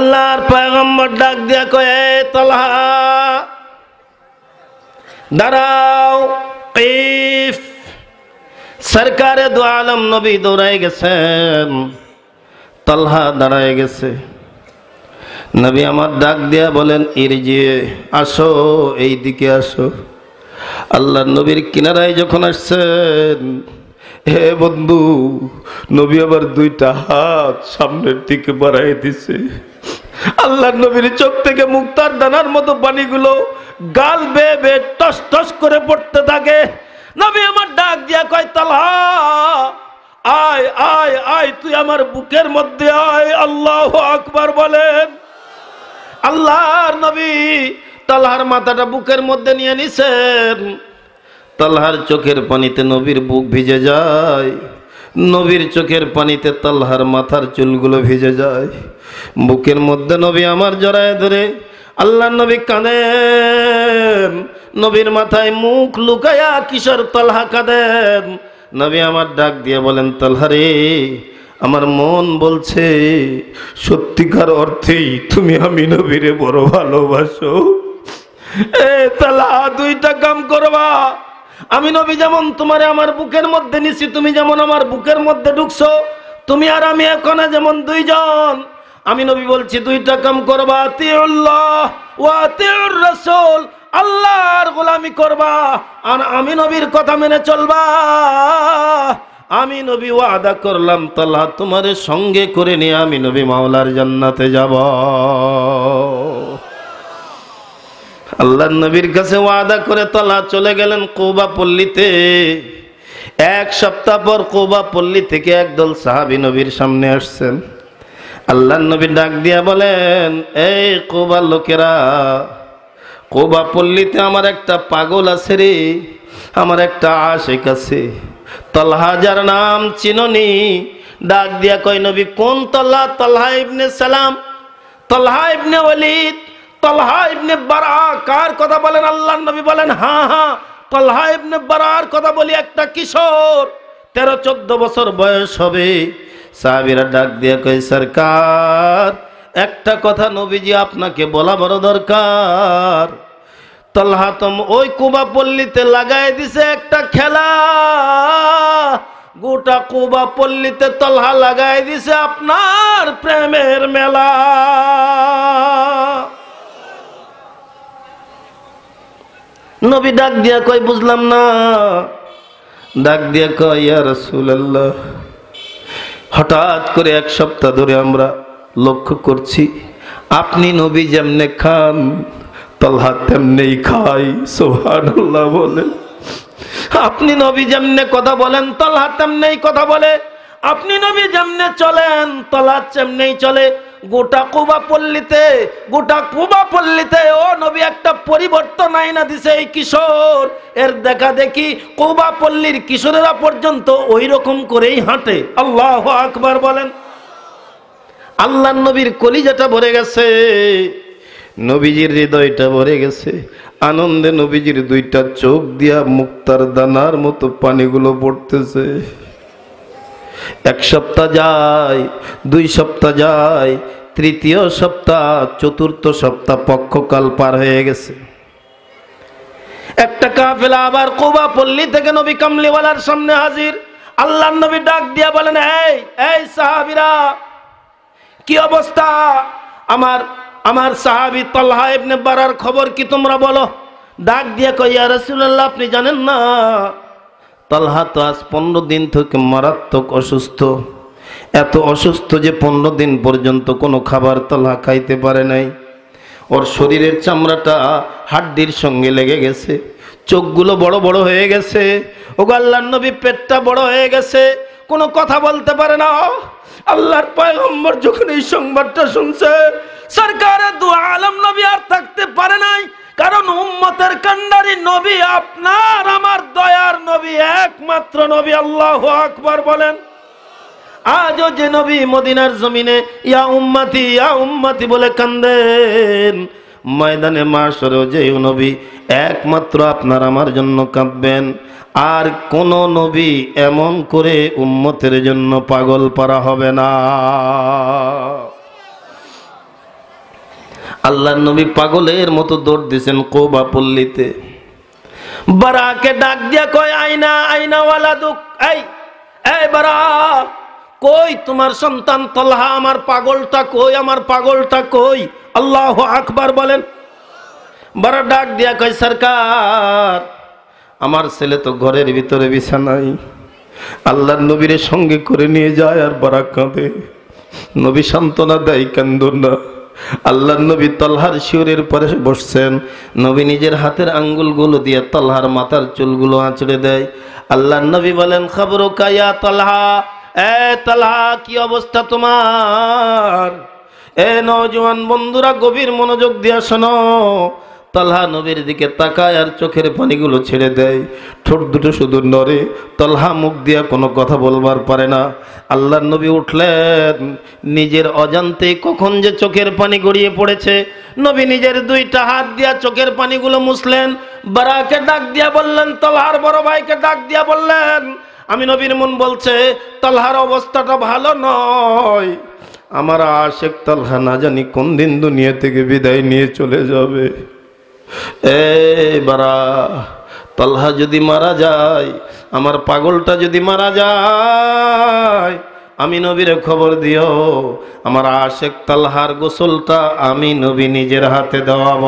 আল্লাহর পয়গম্বর ডাক দিয়া কয়ে তলহা দাঁড়াও ইফ সরকারে দু আলম নবী দৌড়াই গেছেন তলহা দাঁড়ায় গেছে নবী আমার ডাক দিয়া বলেন ইরজিয়ে আসো এই দিকে আসো আল্লাহ নবীর কিনারায় যখন আসছেন হে বন্ধু নবী আবার দুইটা হাত সামনের দিকে বাড়াই দিছে আল্লাহ নবীর চোখ থেকে মুক্তার দানার মতো পানিগুলো গাল বেয়ে বেয়ে টস টস করে পড়তে থাকে নবী আমার ডাক দিয়া কয় তালহা আয় আয় আয় তুই আমার বুকের মধ্যে আয় আল্লাহ আকবার বলেন আল্লাহর নবী তালহার মাথাটা বুকের মধ্যে নিয়ে নিছেন তালহার চোখের পানিতে নবীর বুক ভিজে যায় নবীর চোখের পানিতে তাল্লাহার মাথার চুলগুলো ভিজে যায় বুকের মধ্যে নবী আমার জড়ায় ধরে আল্লাহ নবী কাঁদে নবীর মাথায় মুখ লুকায়া কিশোর তালহা কাঁদেন নবী আমার ডাক দিয়ে বলেন তালহারে আমার মন বলছে সত্যিকার অর্থেই তুমি আমি নবীরে বড় ভালোবাসো এ তালা দুইটা কাম করবা আমি নবী যেমন তোমার আমার বুকের মধ্যে নিছি তুমি যেমন আমার বুকের মধ্যে ঢুকছো তুমি আর আমি এখন যেমন দুইজন আমি নবী বলছি দুইটা কাম করবা আতিউল্লাহ ও আল্লাহর গোলামি করবা আর আমি নবীর কথা মেনে চলবা আমি নবী ও আদা করলাম তালা তোমার সঙ্গে করে নিয়ে আমি নবী মাওলার জান্নাতে যাব আল্লাহ নবীর কাছে ওয়াদা করে তলা চলে গেলেন কৌবা পল্লীতে এক সপ্তাহ পর কৌবা পল্লী থেকে একদল সাহাবি নবীর সামনে আসছেন আল্লাহ নবী ডাক দিয়া বলেন এই কৌবা লোকেরা কৌবা পল্লীতে আমার একটা পাগল আছে রে আমার একটা আশেক আছে তলহাজার নাম চিননি ডাক দিয়া কয় নবী কোন তল্লা তল্লা ইবনে সালাম তল্লা ইবনে ওলিদ তলহা ইবনে বারা কার কথা বলেন আল্লাহ নবী বলেন হা হা তলহা ইবনে বারার কথা বলি একটা কিশোর তেরো চোদ্দ বছর বয়স হবে সাহাবিরা ডাক দিয়ে কই সরকার একটা কথা নবীজি আপনাকে বলা বড় দরকার তলহাতম ওই কুবা পল্লীতে লাগাই দিছে একটা খেলা গোটা কুবা পল্লীতে তলহা লাগাই দিছে আপনার প্রেমের মেলা নবী ডাক দিয়া কয় বুঝলাম না ডাক দিয়া কয় ইয়া আল্লাহ হঠাৎ করে এক সপ্তাহ ধরে আমরা লক্ষ্য করছি আপনি নবী যেমনে খান তল্হা তেমনি খাই সোহান বলে আপনি নবী যেমনে কথা বলেন তল্হা তেমনেই কথা বলে আপনি নবী যেমনে চলেন তলা তেমনি চলে গোটা কুবা পল্লীতে গোটা কুবা পল্লীতে ও নবী একটা পরিবর্তন আইনা দিছে এই কিশোর এর দেখা দেখি কুবা পল্লীর কিশোরেরা পর্যন্ত ওই রকম করেই হাঁটে আল্লাহ আকবার বলেন আল্লাহ নবীর কলিজাটা ভরে গেছে নবীজির হৃদয়টা ভরে গেছে আনন্দে নবীজির দুইটা চোখ দিয়া মুক্তার দানার মতো পানিগুলো পড়তেছে এক সপ্তাহ যায় দুই সপ্তাহ যায় তৃতীয় সপ্তাহ চতুর্থ সপ্তাহ পক্ষকাল পার হয়ে গেছে একটা কাফেলা আবার কোবা পল্লী থেকে নবী কামলিওয়ালার সামনে হাজির আল্লাহ নবী ডাক দিয়া বলেন এই এই সাহাবিরা কি অবস্থা আমার আমার সাহাবি তল্লাহ ইবনে বারার খবর কি তোমরা বলো ডাক দিয়া কইয়া রাসূলুল্লাহ আপনি জানেন না তালহা তো আজ পনেরো দিন থেকে মারাত্মক অসুস্থ এত অসুস্থ যে পনেরো দিন পর্যন্ত কোনো খাবার তালহা খাইতে পারে নাই ওর শরীরের চামড়াটা হাড্ডির সঙ্গে লেগে গেছে চোখগুলো বড় বড় হয়ে গেছে ও গাল্লার নবী পেটটা বড় হয়ে গেছে কোনো কথা বলতে পারে না আল্লাহর পায়ম্বর যখন এই সংবাদটা শুনছে সরকারের দু আলম নবী আর থাকতে পারে নাই কারণ উম্মতের কান্ডারি নবী আপনার আমার দয়ার নবী একমাত্র নবী আল্লাহ আকবর বলেন আজও যে নবী মদিনার জমিনে ইয়া উম্মাতি ইয়া উম্মাতি বলে কান্দেন ময়দানে মাসরেও যে নবী একমাত্র আপনার আমার জন্য কাঁদবেন আর কোন নবী এমন করে উম্মতের জন্য পাগল পারা হবে না আল্লাহ নবী পাগলের মতো দৌড় দিছেন কোবা পল্লীতে বারাকে ডাক দিয়া কয় আইনা আইনাওয়ালা দুঃখ এই এই বারা কই তোমার সন্তান তলহা আমার পাগলটা কই আমার পাগলটা কই আল্লাহ আকবার বলেন বারা ডাক দিয়া কয় সরকার আমার ছেলে তো ঘরের ভিতরে বিছানাই আল্লাহর নবীর সঙ্গে করে নিয়ে যায় আর বারা কাঁদে নবী সান্ত্বনা দেয় কান্দন না আল্লাহ নবী তলহার শিউরের পরে বসছেন নবী নিজের হাতের আঙ্গুলগুলো দিয়ে তলহার মাথার চুলগুলো আঁচড়ে দেয় আল্লাহ নবী বলেন খবর কায়া তলহা এ তলহা কি অবস্থা তোমার এ নজওয়ান বন্ধুরা গভীর মনোযোগ দিয়ে শোনো তালহা নবীর দিকে তাকায় আর চোখের পানিগুলো ছেড়ে দেয় ঠোঁট দুটো শুধু নরে তলহা মুখ দিয়া কোনো কথা বলবার পারে না আল্লাহ নবী উঠলেন নিজের অজান্তে কখন যে চোখের পানি গড়িয়ে পড়েছে নবী নিজের দুইটা হাত দিয়া চোখের পানিগুলো মুছলেন বারাকে ডাক দিয়া বললেন তলহার বড় ভাইকে ডাক দিয়া বললেন আমি নবীর মন বলছে তলহার অবস্থাটা ভালো নয় আমার আশেক তলহা না জানি কোন দিন দুনিয়া থেকে বিদায় নিয়ে চলে যাবে এই বারা তালহা যদি মারা যায় আমার পাগলটা যদি মারা যায় আমি নবীর খবর দিও আমার আশেক তালহার গোসলটা আমি নবী নিজের হাতে দেওয়াব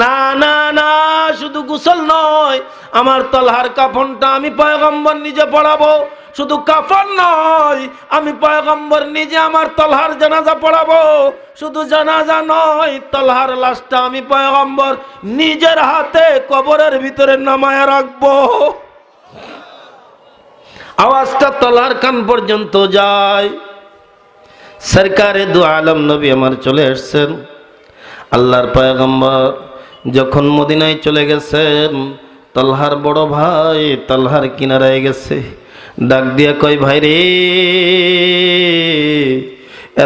না না না শুধু গোসল নয় আমার তলহার কাফনটা আমি পয়গম্বর নিজে পড়াবো শুধু কাফন নয় আমি পয়গম্বর নিজে আমার তলহার জানাজা পড়াবো শুধু জানাজা নয় তলহার লাশটা আমি পয়গম্বর নিজের হাতে কবরের ভিতরে নামায় রাখবো আওয়াজটা তলহার কান পর্যন্ত যায় সরকারে দু আলম নবী আমার চলে এসছেন আল্লাহর পয়গম্বর যখন মদিনায় চলে গেছেন তালহার বড় ভাই তালহার কিনারায় গেছে ডাক দিয়া কয় ভাই রে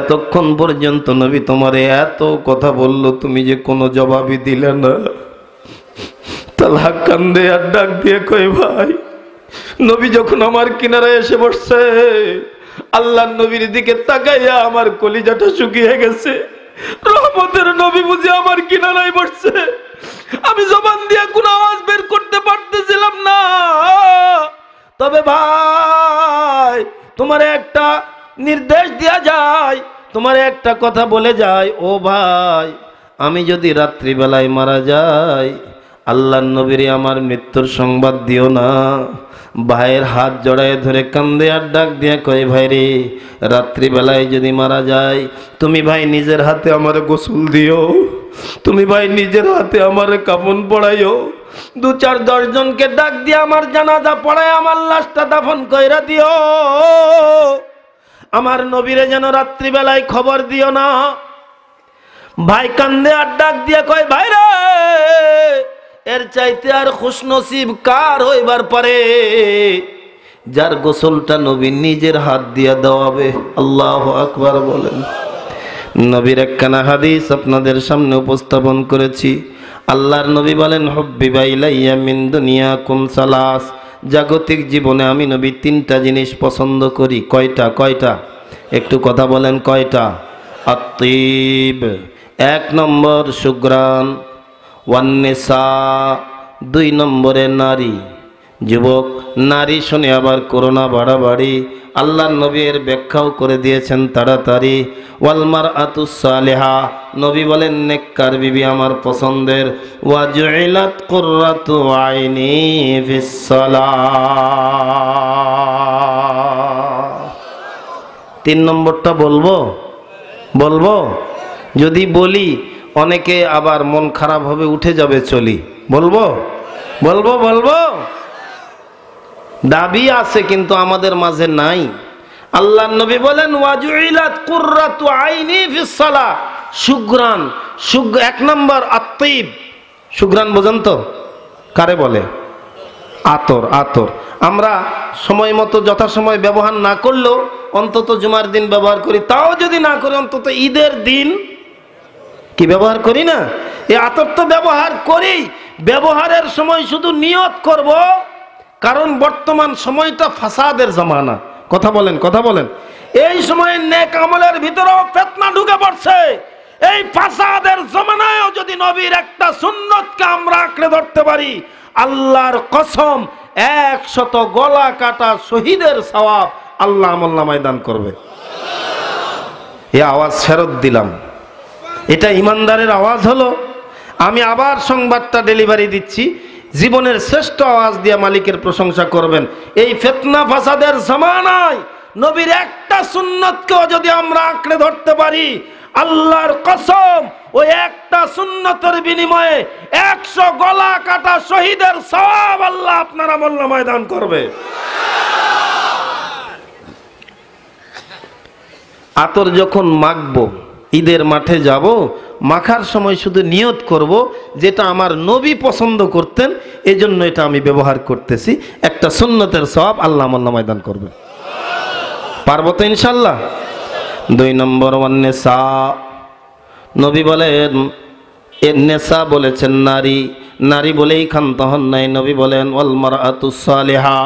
এতক্ষণ পর্যন্ত নবী তোমারে এত কথা বলল তুমি যে কোনো জবাবই দিলে না তালহা কান্দে আর ডাক দিয়ে কয় ভাই নবী যখন আমার কিনারায় এসে বসছে আল্লাহ নবীর দিকে তাকাইয়া আমার কলিজাটা শুকিয়ে গেছে রহমতের নবী বুঝি আমার কিনারায় বসছে আমি জবান দিয়ে কোন আওয়াজ বের করতে পারতেছিলাম না তবে ভাই তোমার একটা নির্দেশ দেয়া যায় তোমার একটা কথা বলে যায় ও ভাই আমি যদি রাত্রিবেলায় মারা যাই আল্লাহ নবীরে আমার মৃত্যুর সংবাদ দিও না ভাইয়ের হাত জড়ায় ধরে কান্দে আর ডাক দিয়া কয় ভাই রে রাত্রিবেলায় যদি মারা যায় তুমি ভাই নিজের হাতে আমার গোসল দিও তুমি ভাই নিজের হাতে আমার কাপন পড়াইও দু চার জনকে ডাক দিয়ে আমার জানাজা পড়ায় আমার লাশটা দাফন কইরা দিও আমার নবীরে যেন রাত্রিবেলায় খবর দিও না ভাই কান্দে আর ডাক দিয়ে কয় ভাই রে এর চাইতে আর খুশনসিব কার হইবার পারে যার গোসলটা নবী নিজের হাত দিয়ে দেওয়াবে আল্লাহ আকবার বলেন নবীর একখানা হাদিস আপনাদের সামনে উপস্থাপন করেছি আল্লাহর নবী বলেন হব্বিবাইলাইয়া মিন দুনিয়া কুম সালাস জাগতিক জীবনে আমি নবী তিনটা জিনিস পছন্দ করি কয়টা কয়টা একটু কথা বলেন কয়টা আত্মীব এক নম্বর সুগ্রাণ ওয়ান্নেসা দুই নম্বরে নারী যুবক নারী শুনে আবার করোনা বাড়াবাড়ি আল্লাহ নবীর ব্যাখ্যাও করে দিয়েছেন তাড়াতাড়ি ওয়ালমার আতুসালেহা নবী বলেন নেককার বিবি আমার পছন্দের আইনি তিন নম্বরটা বলবো বলবো যদি বলি অনেকে আবার মন খারাপ হবে উঠে যাবে চলি বলবো বলবো বলবো দাবি আছে কিন্তু আমাদের মাঝে নাই আল্লাহ নবী বলেন ওয়াজুইলাত কুররাতু আইনি ফিস সালাহ সুগ্রাণ সুগ এক নম্বর আত্মীব সুগ্রাণ বোঝেন তো কারে বলে আতর আতর আমরা সময় মতো যথাসময় ব্যবহার না করলেও অন্তত জুমার দিন ব্যবহার করি তাও যদি না করি অন্তত ঈদের দিন কি ব্যবহার করি না এই আতত্ব তো ব্যবহার করি ব্যবহারের সময় শুধু নিয়ত করব কারণ বর্তমান সময়টা ফাসাদের জামানা কথা বলেন কথা বলেন এই সময় নেক আমলের ভিতরেও ফেতনা ঢুকে পড়ছে এই ফাসাদের জমানায়ও যদি নবীর একটা সুন্নতকে আমরা আঁকড়ে ধরতে পারি আল্লাহর কসম একশত গলা কাটা শহীদের সবাব আল্লাহ আমল্লা ময়দান করবে এ আওয়াজ ফেরত দিলাম এটা ইমানদারের আওয়াজ হলো আমি আবার সংবাদটা ডেলিভারি দিচ্ছি জীবনের শ্রেষ্ঠ আওয়াজ দিয়ে মালিকের প্রশংসা করবেন এই ফেতনা ফাসাদের জামানায় নবীর একটা সুন্নতকেও যদি আমরা আঁকড়ে ধরতে পারি আল্লাহর কসম ওই একটা সুন্নতের বিনিময়ে একশো গলা কাটা শহীদের সব আল্লাহ আপনারা মোল্লা ময়দান করবে আতর যখন মাখবো ঈদের মাঠে যাব মাখার সময় শুধু নিয়ত করব যেটা আমার নবী পছন্দ করতেন এজন্য এটা আমি ব্যবহার করতেছি একটা সুন্নতের সব আল্লাহ আল্লাহ ময়দান করবে পারব তো ইনশাল্লাহ দুই নম্বর নেশা নবী বলেন এর নেশা বলেছেন নারী নারী বলেই খান তহন নাই নবী বলেন অলমার আতুসালেহা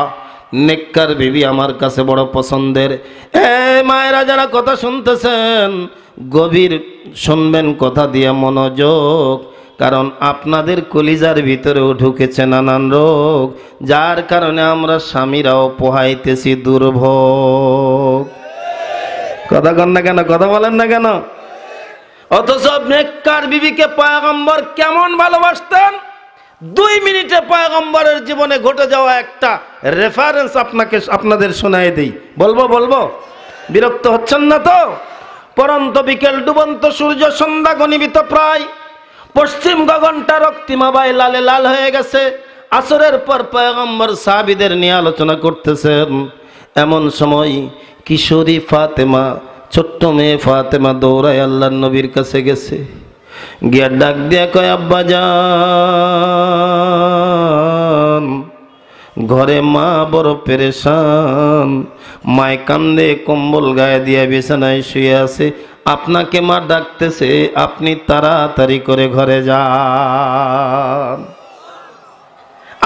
নেককার বিবি আমার কাছে বড় পছন্দের এ মায়েরা যারা কথা শুনতেছেন গভীর শুনবেন কথা দিয়া মনোযোগ কারণ আপনাদের কলিজার ভিতরেও ঢুকেছে নানান রোগ যার কারণে আমরা স্বামীরাও পোহাইতেছি দুর্ভোগ কথা কন না কেন কথা বলেন না কেন অথচ মেক্কার বিবিকে পায়গম্বর কেমন ভালোবাসতেন দুই মিনিটে পায়গম্বরের জীবনে ঘটে যাওয়া একটা রেফারেন্স আপনাকে আপনাদের শোনাই দিই বলবো বলবো বিরক্ত হচ্ছেন না তো পরন্ত বিকেল ডুবন্ত সূর্য সন্ধ্যা গণিবিত প্রায় পশ্চিম গগনটা রক্তিমাবাই লালে লাল হয়ে গেছে আসরের পর পয়গম্বর সাহাবিদের নিয়ে আলোচনা করতেছেন এমন সময় কিশোরী ফাতেমা ছোট্ট মেয়ে ফাতেমা দৌড়ায় আল্লাহ নবীর কাছে গেছে গিয়া ডাক দিয়া কয় আব্বা যান ঘরে মা বড় পেরেশান মায় কান্দে কম্বল গায়ে দিয়ে বিছানায় শুয়ে আছে আপনাকে মা ডাকতেছে আপনি তাড়াতাড়ি করে ঘরে যান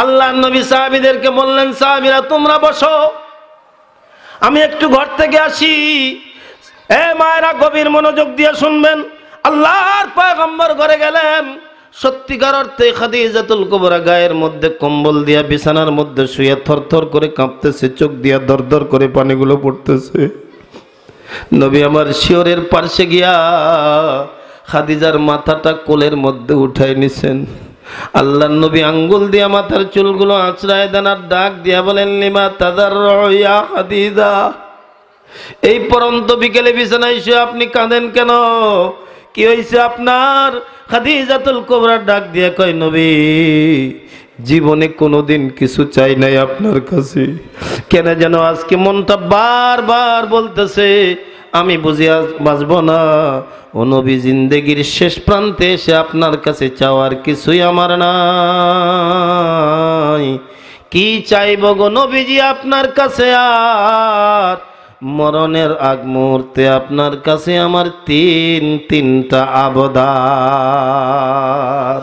আল্লাহ নবী সাহাবিদেরকে বললেন সাহাবিরা তোমরা বসো আমি একটু ঘর থেকে আসি এ মায়েরা গভীর মনোযোগ দিয়ে শুনবেন আল্লাহর পয়গম্বর ঘরে গেলেন সত্যিকার অর্থে খাদিজাতুল কুবরা গায়ের মধ্যে কম্বল দিয়া বিছানার মধ্যে শুয়ে থরথর করে কাঁপতেছে চোখ দিয়া দরদর করে পানিগুলো পড়তেছে নবী আমার শিওরের পার্শ্বে গিয়া খাদিজার মাথাটা কোলের মধ্যে উঠাই নিছেন আল্লাহ নবী আঙ্গুল দিয়া মাথার চুলগুলো আঁচড়ায় দেন আর ডাক দিয়া বলেন লিমা তাদার রয়া খাদিজা এই পরন্ত বিকেলে বিছানায় শুয়ে আপনি কাঁদেন কেন কি হয়েছে আপনার খাদিজাতুল কোবরার ডাক দিয়ে কয় নবী জীবনে কোনোদিন কিছু চাই নাই আপনার কাছে কেন যেন আজকে মনটা বারবার বলতেছে আমি বুঝি বাঁচব না ও নবী জিন্দেগির শেষ প্রান্তে এসে আপনার কাছে চাওয়ার কিছুই আমার নাই কি চাইব গো নবীজি আপনার কাছে আর মরণের আগ মুহূর্তে আপনার কাছে আমার তিন তিনটা আবদার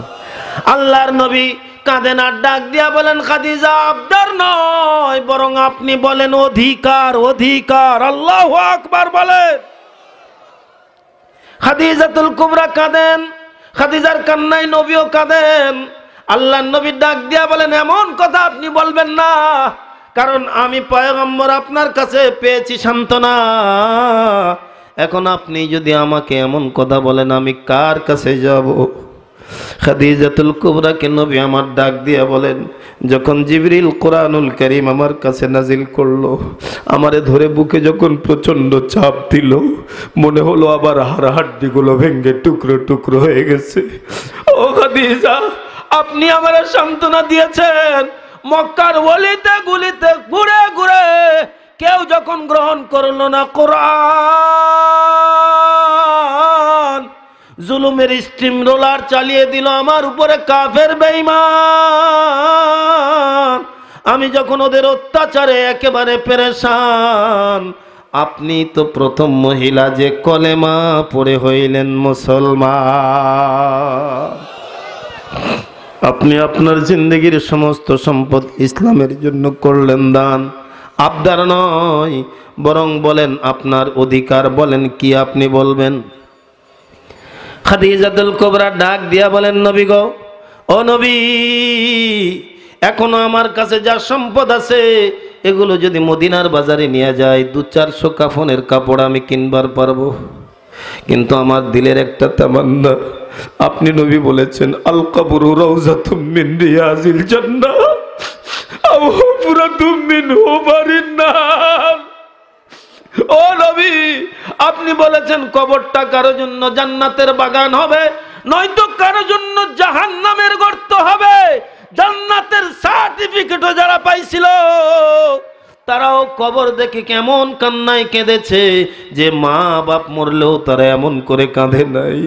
আল্লাহর নবী কাঁদেন আর ডাক দিয়া বলেন খাদিজা আবদার নয় বরং আপনি বলেন অধিকার অধিকার আল্লাহ আকবার বলেন খাদিজাতুল কুমরা কাঁদেন খাদিজার কান্নাই নবীও কাঁদেন আল্লাহ নবী ডাক দিয়া বলেন এমন কথা আপনি বলবেন না কারণ আমি পয়গম্বর আপনার কাছে পেয়েছি সান্ত্বনা এখন আপনি যদি আমাকে এমন কথা বলেন আমি কার কাছে যাব খাদিজাতুল কুবরাকে নবী আমার ডাক দিয়া বলেন যখন জিবরিল কোরআনুল করিম আমার কাছে নাজিল করলো আমারে ধরে বুকে যখন প্রচণ্ড চাপ দিল মনে হলো আবার হাড়হাড্ডিগুলো ভেঙ্গে টুকরো টুকরো হয়ে গেছে ও খাদিজা আপনি আমার সান্ত্বনা দিয়েছেন মক্কার ওলিতে গুলিতে ঘুরে ঘুরে কেউ যখন গ্রহণ করল না কোরআন জুলুমের স্টিম রোলার চালিয়ে দিল আমার উপরে কাফের বেইমান আমি যখন ওদের অত্যাচারে একেবারে পেরেশান আপনি তো প্রথম মহিলা যে কলেমা পড়ে হইলেন মুসলমান আপনি আপনার জিন্দগির সমস্ত সম্পদ ইসলামের জন্য করলেন দান আবদার নয় বরং বলেন আপনার অধিকার বলেন কি আপনি বলবেন খাদিজাদুল কোবরা ডাক দিয়া বলেন নবী গো ও নবী এখনো আমার কাছে যা সম্পদ আছে এগুলো যদি মদিনার বাজারে নিয়ে যায় দু চারশো কাফনের কাপড় আমি কিনবার পারবো কিন্তু আমার দিলের একটা তামান্না আপনি নবী বলেছেন আল কাবুরু রওজা ও নবী আপনি বলেছেন কবরটা কারো জন্য জান্নাতের বাগান হবে নয়তো কারো জন্য জাহান্নামের গর্ত হবে জান্নাতের সার্টিফিকেটও যারা পাইছিল তারাও কবর দেখে কেমন কান্নায় কেঁদেছে যে মা বাপ মরলেও তারা এমন করে কাঁদে নাই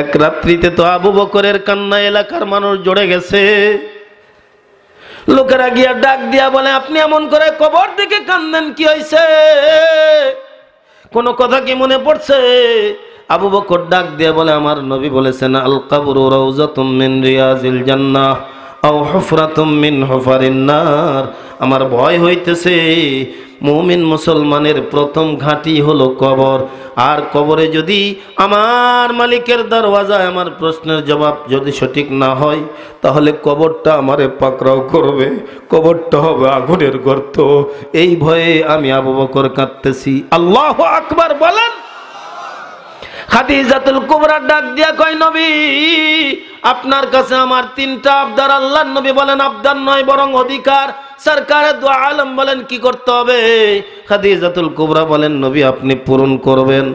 এক রাত্রিতে তো আবু বকরের কান্না এলাকার মানুষ জড়ে গেছে লোকেরা গিয়া ডাক দিয়া বলে আপনি এমন করে কবর দিকে কান্দেন কি হয়েছে কোনো কথা কি মনে পড়ছে আবু বকর ডাক দিয়া বলে আমার নবী বলেছেন আল কাবুর রাউজাতুম মিন রিয়াজিল জান্নাহ আমার ভয় হইতেছে মুমিন মুসলমানের প্রথম ঘাঁটি হলো কবর আর কবরে যদি আমার মালিকের দরওয়াজায় আমার প্রশ্নের জবাব যদি সঠিক না হয় তাহলে কবরটা আমারে পাকড়াও করবে কবরটা হবে আগুনের গর্ত এই ভয়ে আমি আবু বকর কাঁদতেছি আল্লাহ আকবার বলেন খাদিজাতুল কুবরা ডাক দিয়া কয় নবী আপনার কাছে আমার তিনটা আবদার আল্লাহ নবী বলেন আবদার নয় বরং অধিকার সরকারের দোয়া আলম বলেন কি করতে হবে খাদিজাতুল কুবরা বলেন নবী আপনি পূরণ করবেন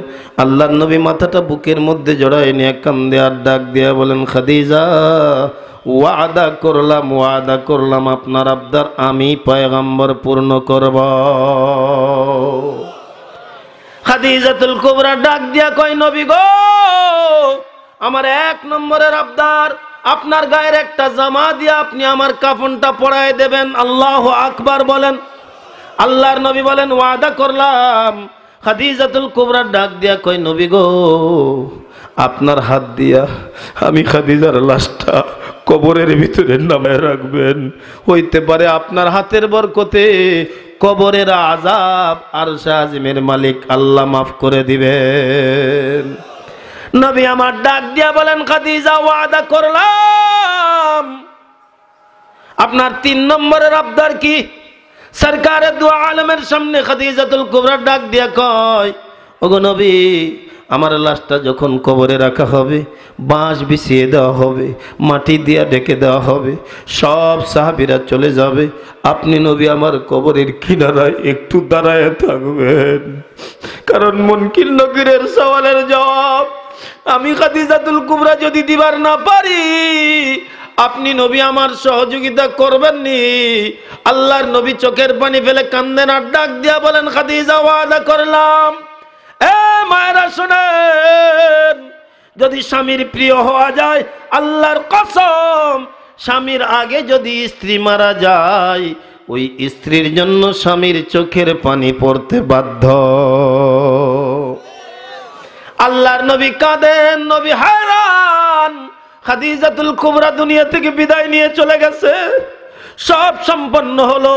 আল্লাহর নবী মাথাটা বুকের মধ্যে জড়ায় নিয়ে কান্দে আর ডাক দিয়া বলেন খাদিজা ওয়াদা করলাম ওয়াদা করলাম আপনার আবদার আমি পায়গাম্বর পূর্ণ করব খাদিজাতুল কুবরা ডাক দিয়া কয় নবী গো আমার এক নম্বরের আবদার আপনার গায়ের একটা জামা দিয়ে আপনি আমার কাফনটা পরায় দেবেন আল্লাহ আকবার বলেন আল্লাহর নবী বলেন ওয়াদা করলাম খাদিজাতুল কুবরা ডাক দিয়া কয় নবী গো আপনার হাত দিয়া আমি খাদিজার লাশটা কবরের ভিতরে নামে রাখবেন হইতে পারে আপনার হাতের বরকতে কবরের আজাব আর শাহজিমের মালিক আল্লাহ মাফ করে দিবেন নবী আমার ডাক দিয়া বলেন খাদিজা ওয়াদা করলাম আপনার তিন নম্বরের আবদার কি সরকারের দু আলমের সামনে খাদিজাতুল কুবরা ডাক দিয়া কয় ওগো নবী আমার লাশটা যখন কবরে রাখা হবে বাঁশ বিছিয়ে দেওয়া হবে মাটি দিয়া ডেকে দেওয়া হবে সব সাহাবিরা চলে যাবে আপনি নবী আমার কবরের কিনারায় একটু দাঁড়ায় থাকবেন কারণ মনকিল নকিরের সওয়ালের জবাব আমি খাদিজাতুল কুবরা যদি দিবার না পারি আপনি নবী আমার সহযোগিতা করবেন নি আল্লাহর নবী চোখের পানি ফেলে কান্দেন আর ডাক দিয়া বলেন খাদিজা ওয়াদা করলাম মায়েরা শোনেন যদি স্বামীর প্রিয় হওয়া যায় আল্লাহর কসম স্বামীর আগে যদি স্ত্রী মারা যায় ওই স্ত্রীর জন্য স্বামীর চোখের পানি পড়তে বাধ্য আল্লাহর নবী কাঁদেন নবী হায়রান খাদিজাতুল কুবরা দুনিয়া থেকে বিদায় নিয়ে চলে গেছে সব সম্পন্ন হলো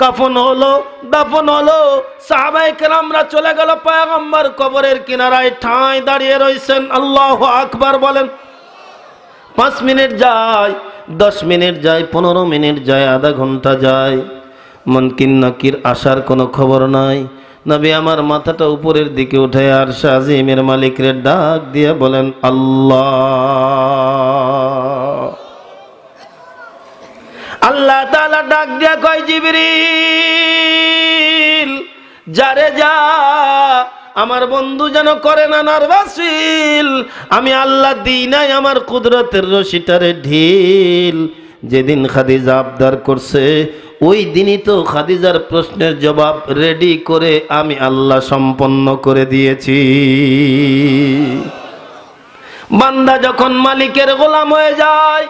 কাফন হলো দাফন হলো সাহাবাই কেরামরা চলে গেল পায়গম্বর কবরের কিনারায় ঠাঁই দাঁড়িয়ে রয়েছেন আল্লাহ আকবার বলেন পাঁচ মিনিট যায় দশ মিনিট যায় পনেরো মিনিট যায় আধা ঘন্টা যায় মনকিন নাকির আসার কোনো খবর নাই নবী আমার মাথাটা উপরের দিকে উঠে আর শাহিমের মালিকের ডাক দিয়ে বলেন আল্লাহ আল্লাহ তালা ডাক দিয়া কয় জিবরিল যারে যা আমার বন্ধু যেন করে না নার্ভাসিল আমি আল্লাহ দিই নাই আমার কুদরতের রশিটারে ঢিল যেদিন খাদিজা আবদার করছে ওই দিনই তো খাদিজার প্রশ্নের জবাব রেডি করে আমি আল্লাহ সম্পন্ন করে দিয়েছি বান্দা যখন মালিকের গোলাম হয়ে যায়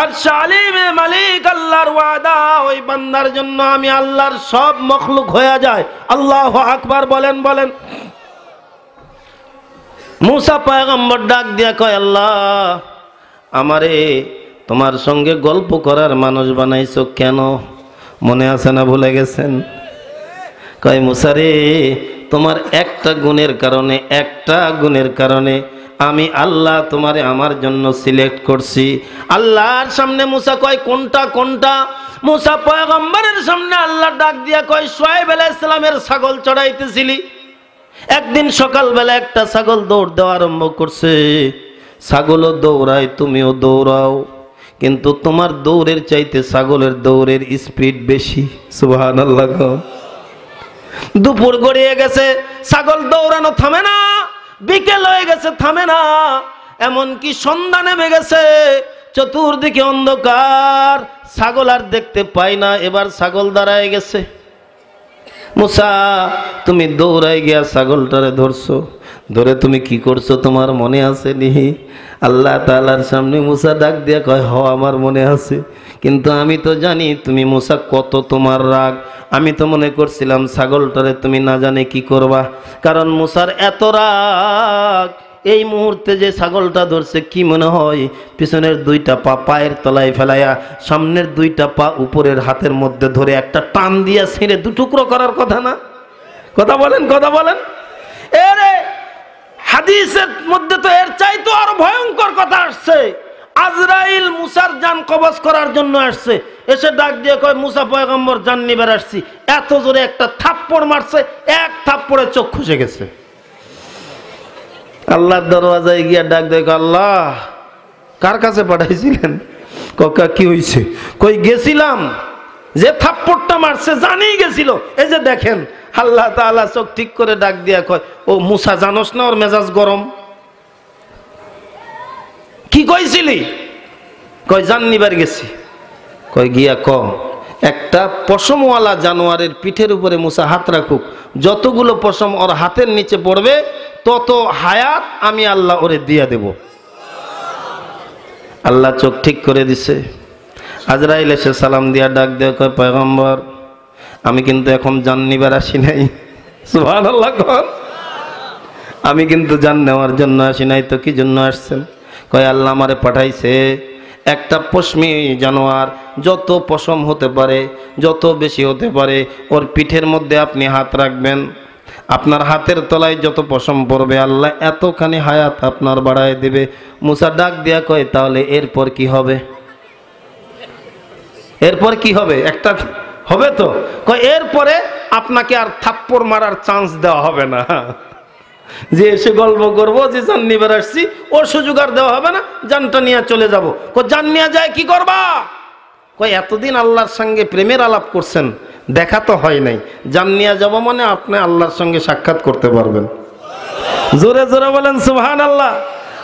আর শালিমে মালিক আল্লাহর ওয়াদা ওই বান্দার জন্য আমি আল্লাহর সব মখলুক হয়ে যায় আল্লাহ আকবার বলেন বলেন মুসা পায়গম্বর ডাক দিয়া কয় আল্লাহ আমারে তোমার সঙ্গে গল্প করার মানুষ বানাইছো কেন মনে আছে না ভুলে গেছেন কয় মুসারে তোমার একটা গুণের কারণে একটা গুণের কারণে আমি আল্লাহ তোমারে আমার জন্য সিলেক্ট করছি আল্লাহর সামনে মুসা কয় কোনটা কোনটা মুসা পয়গম্বরের সামনে আল্লাহ ডাক দিয়া কয় সোহেব আলাহ ইসলামের ছাগল চড়াইতেছিলি একদিন সকালবেলা একটা ছাগল দৌড় দেওয়া আরম্ভ করছে ছাগলও দৌড়ায় তুমিও দৌড়াও কিন্তু তোমার দৌড়ের চাইতে ছাগলের দৌড়ের স্পিড বেশি সুবাহ দুপুর গড়িয়ে গেছে ছাগল দৌড়ানো থামে না বিকেল হয়ে গেছে থামে না এমনকি সন্ধ্যা নেমে গেছে চতুর্দিকে অন্ধকার ছাগল আর দেখতে পাই না এবার ছাগল দাঁড়ায় গেছে মুসা তুমি দৌড়ায় গিয়া ছাগলটারে ধরছো ধরে তুমি কি করছো তোমার মনে আছে নি আল্লাহ তালার সামনে মুসা ডাক দিয়ে কয় হ আমার মনে আছে কিন্তু আমি তো জানি তুমি মুসা কত তোমার রাগ আমি তো মনে করছিলাম ছাগলটারে তুমি না জানে কি করবা কারণ মুসার এত রাগ এই মুহূর্তে যে ছাগলটা ধরছে কি মনে হয় পিছনের দুইটা পা পায়ের তলায় ফেলাইয়া সামনের দুইটা পা উপরের হাতের মধ্যে ধরে একটা টান দিয়া ছিঁড়ে দুটুকরো করার কথা না কথা বলেন কথা বলেন এ রে হাদিসের মধ্যে তো এর চাইতে আরো ভয়ঙ্কর কথা আসছে আজরাইল মুসার যান কবজ করার জন্য আসছে এসে ডাক দিয়ে কয় মুসা পয়গম্বর যান নিবার আসছি এত জোরে একটা থাপ্পড় মারছে এক থাপ্পড়ে চোখ খুশে গেছে আল্লাহর দরওয়াজায় গিয়ে ডাক দেয় আল্লাহ কার কাছে পাঠাইছিলেন ককা কি হয়েছে কই গেছিলাম যে থাপ্পড়টা মারছে জানেই গেছিল এই যে দেখেন আল্লাহ তাআলা চোখ ঠিক করে ডাক দিয়া কয় ও মুসা জানোস না ওর মেজাজ গরম কি কইছিলি কয় জাননিবার গেছি কয় গিয়া ক একটা পশমওয়ালা জানোয়ারের পিঠের উপরে মুসা হাত রাখুক যতগুলো পশম ওর হাতের নিচে পড়বে তত হায়াত আমি আল্লাহ ওরে দিয়া দেব আল্লাহ চোখ ঠিক করে দিছে আজরাইল এসে সালাম দিয়া ডাক দেয় কয় পয়গম্বর আমি কিন্তু এখন জান নিবার আসি নাই আমি কিন্তু জান নেওয়ার জন্য আসি নাই তো কি জন্য আসছেন কয় আল্লাহ আমারে পাঠাইছে একটা পশ্মি জানোয়ার যত পশম হতে পারে যত বেশি হতে পারে ওর পিঠের মধ্যে আপনি হাত রাখবেন আপনার হাতের তলায় যত পশম পড়বে আল্লাহ এতখানি হায়াত আপনার বাড়ায় দেবে মুসা ডাক দেয়া কয় তাহলে এরপর কি হবে এরপর কি হবে একটা হবে তো এরপরে আপনাকে আর থাপ্পড় মারার চান্স দেওয়া হবে না যে এসে গল্প করবো যে যান নিবার আসছি ওর সুযোগ আর দেওয়া হবে না যানটা নিয়ে চলে যাবো কো যান নিয়ে যায় কি করবা কই এতদিন আল্লাহর সঙ্গে প্রেমের আলাপ করছেন দেখা তো হয় নাই যান নিয়ে যাবো মানে আপনি আল্লাহর সঙ্গে সাক্ষাৎ করতে পারবেন জোরে জোরে বলেন সুহান আল্লাহ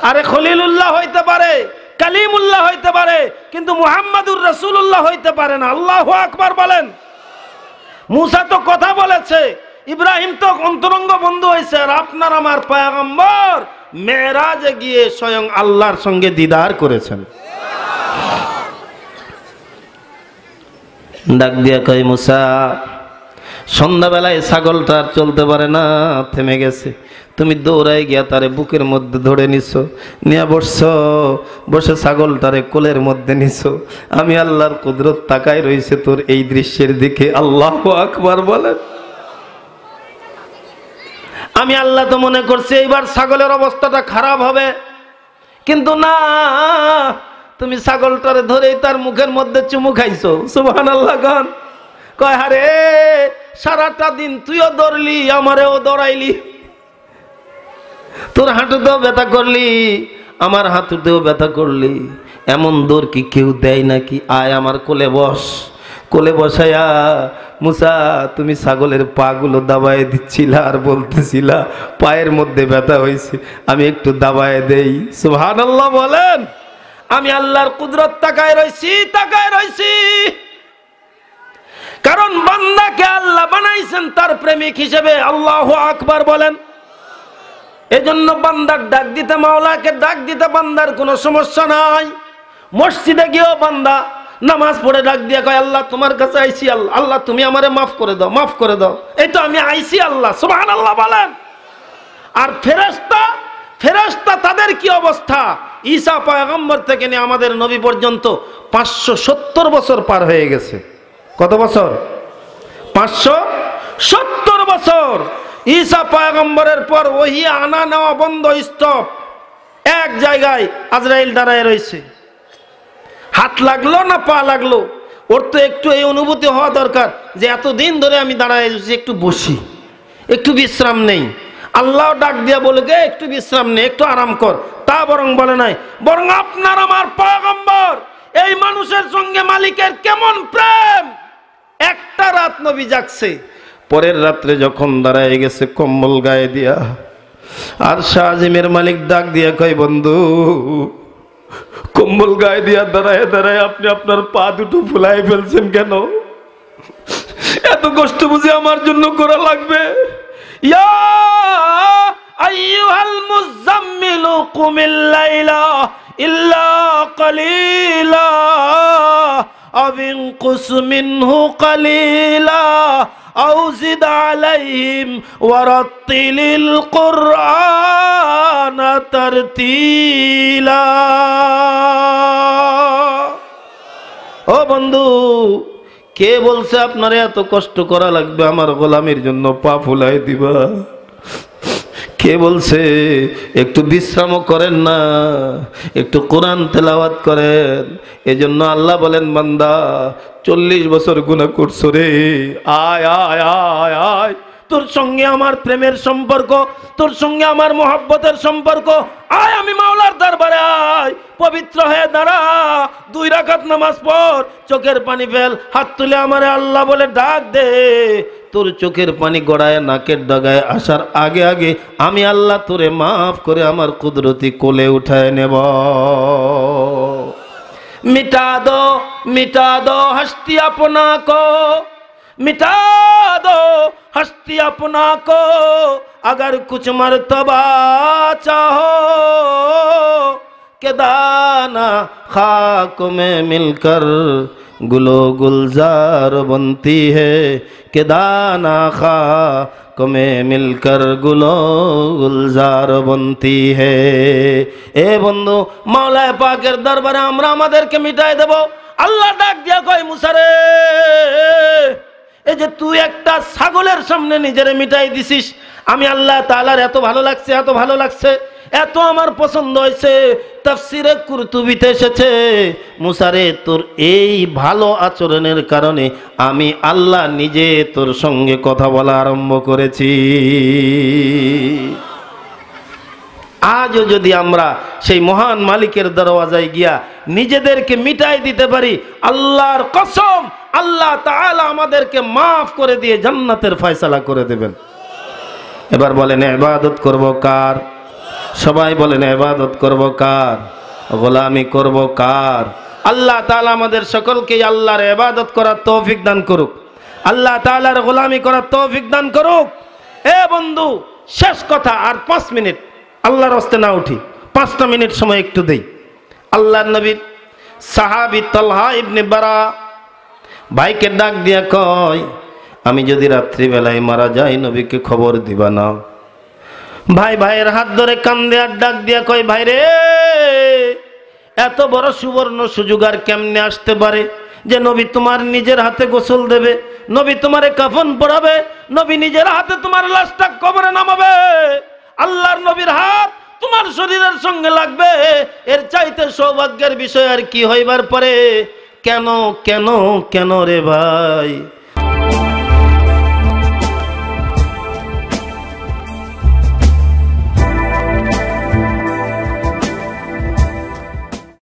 আরে খলিলুল্লাহ হইতে পারে কালিমুল্লাহ হইতে পারে কিন্তু মুহাম্মাদুর রসুল্লাহ হইতে পারে না আল্লাহ আকবার বলেন মুসা তো কথা বলেছে ইব্রাহিম তো অন্তরঙ্গ বন্ধু হয়েছে আর আপনার আমার পায়াগম্বর মেয়েরাজে গিয়ে স্বয়ং আল্লাহর সঙ্গে দিদার করেছেন ডাক দিয়া কই মুসা সন্ধ্যাবেলায় ছাগলটা আর চলতে পারে না থেমে গেছে তুমি দৌড়াই গিয়া তারে বুকের মধ্যে ধরে নিছো নিয়া বসছ বসে ছাগল তারে কোলের মধ্যে নিছো আমি আল্লাহর কুদরত তাকায় রয়েছে তোর এই দৃশ্যের দিকে আল্লাহ আকবার বলেন আমি আল্লাহ তো মনে করছি এইবার ছাগলের অবস্থাটা খারাপ হবে কিন্তু না তুমি ছাগলটারে ধরেই তার মুখের মধ্যে চুমু খাইছো সুবহান আল্লাহ গান কয় হারে সারাটা দিন তুইও দৌড়লি আমারেও দৌড়াইলি তোর হাঁটুতেও ব্যথা করলি আমার হাঁটুতেও ব্যথা করলি এমন দোর কি কেউ দেয় নাকি আয় আমার কোলে বস কোলে বসায়া মুসা তুমি ছাগলের পাগুলো দাবায় দিচ্ছিলা আর বলতেছিলা পায়ের মধ্যে ব্যথা হয়েছে আমি একটু দাবায় দেই সুহান আল্লাহ বলেন আমি আল্লাহর কুদরত তাকায় রয়েছি তাকায় রয়েছি কারণ বান্দাকে আল্লাহ বানাইছেন তার প্রেমিক হিসেবে আল্লাহ আকবার বলেন এজন্য বান্দার ডাক দিতে মাওলাকে ডাক দিতে বান্দার কোনো সমস্যা নাই মসজিদে গিয়েও বান্দা নামাজ পড়ে ডাক দিয়ে কয় আল্লাহ তোমার কাছে আইসি আল্লাহ আল্লাহ তুমি আমারে মাফ করে দাও মাফ করে দাও এই তো আমি আইসি আল্লাহ সুবাহান আল্লাহ বলেন আর ফেরস্তা ফেরস্তা তাদের কি অবস্থা ঈসা পয়গম্বর থেকে নিয়ে আমাদের নবী পর্যন্ত পাঁচশো সত্তর বছর পার হয়ে গেছে কত বছর পাঁচশো সত্তর বছর ঈসা পায়গম্বরের পর ওহি আনা নেওয়া বন্ধ স্তব এক জায়গায় আজরাইল দাঁড়ায় রয়েছে হাত লাগলো না পা লাগলো ওর তো একটু এই অনুভূতি হওয়া দরকার যে এতদিন ধরে আমি দাঁড়ায় একটু বসি একটু বিশ্রাম নেই আল্লাহ ডাক দিয়া বলে গে একটু বিশ্রাম নেই একটু আরাম কর তা বরং বলে নাই বরং আপনার আমার পয়গম্বর এই মানুষের সঙ্গে মালিকের কেমন প্রেম একটা রাত নবী জাগছে পরের রাত্রে যখন দাঁড়ায় গেছে কম্বল গায়ে দিয়া আর শাহজিমের মালিক ডাক দিয়া কয় বন্ধু কম্বল গায়ে দিয়া দাঁড়ায় দাঁড়ায় আপনি আপনার পা দুটো ফুলাই ফেলছেন কেন এত কষ্ট বুঝে আমার জন্য করা লাগবে ইয়া ইল্লা কলিলা أوانقص منه قليلا أو زد عليهم ورتل القرآن ترتيلا ও বন্ধু কে বলছে আপনার এত কষ্ট করা লাগবে আমার গোলামের জন্য পা ফুলাই দিবা কে বলছে একটু বিশ্রামও করেন না একটু কোরআন তেলাওয়াত করেন এজন্য আল্লাহ বলেন বান্দা চল্লিশ বছর গুণা করছো রে আয় আয় আয় আয় তোর সঙ্গে আমার প্রেমের সম্পর্ক তোর সঙ্গে আমার মহাব্বতের সম্পর্ক আয় আমি মাওলার দরবারে আয় পবিত্র হয়ে দাঁড়া দুই রাখাত নামাজ পর চোখের পানি ফেল হাত তুলে আমারে আল্লাহ বলে ডাক দে তোর চোখের পানি গড়ায় নাকের দাগায় আশার আগে আগে আমি আল্লাহ তরে maaf করে আমার কুদরতি কোলে উঠায় নেব মিটা দাও মিটা দাও হাশতি আপনা কো মিটা দাও হাশতি আপনা কো अगर कुछ मर्तबा चाहो के दाना खाक में मिलकर गुल गुलजार बनती है কেদানা কমে خا গুলো গুলজার বন্তি হে এ বন্ধু মাওলায় পাকের দরবারে আমরা আমাদেরকে মিটাই দেব আল্লাহ ডাক দিয়া কয় মুসারে এই যে তুই একটা ছাগলের সামনে নিজেরে মিটাই দিছিস আমি আল্লাহ তালার এত ভালো লাগছে এত ভালো লাগছে এত আমার পছন্দ হয়েছে তাফসিরে কুরতুবিতে এসেছে মুসারে তোর এই ভালো আচরণের কারণে আমি আল্লাহ নিজে তোর সঙ্গে কথা বলা আরম্ভ করেছি আজও যদি আমরা সেই মহান মালিকের দরওয়াজায় গিয়া নিজেদেরকে মিটাই দিতে পারি আল্লাহর কসম আল্লাহ তাআলা আমাদেরকে মাফ করে দিয়ে জান্নাতের ফয়সালা করে দেবেন এবার বলেন ইবাদত করব কার সবাই বলেন এবাদত করব কার গোলামি করব কার আল্লাহ তালা আমাদের সকলকে আল্লাহর এবাদত করার তৌফিক দান করুক আল্লাহ তালার গোলামি করার তৌফিক দান করুক এ বন্ধু শেষ কথা আর পাঁচ মিনিট আল্লাহর হস্তে না উঠি পাঁচটা মিনিট সময় একটু দেই আল্লাহ নবীর সাহাবি তল্হা ইবনে বারা ভাইকে ডাক দিয়া কয় আমি যদি রাত্রিবেলায় মারা যাই নবীকে খবর দিবা না ভাই ভাইয়ের হাত ধরে কান্দে আর ডাক দিয়া কয় ভাই রে এত বড় সুবর্ণ সুযোগ আর কেমনে আসতে পারে যে নবী তোমার নিজের হাতে গোসল দেবে নবী তোমারে কাফন পড়াবে নবী নিজের হাতে তোমার লাশটা কবরে নামাবে আল্লাহর নবীর হাত তোমার শরীরের সঙ্গে লাগবে এর চাইতে সৌভাগ্যের বিষয় আর কি হইবার পরে কেন কেন কেন রে ভাই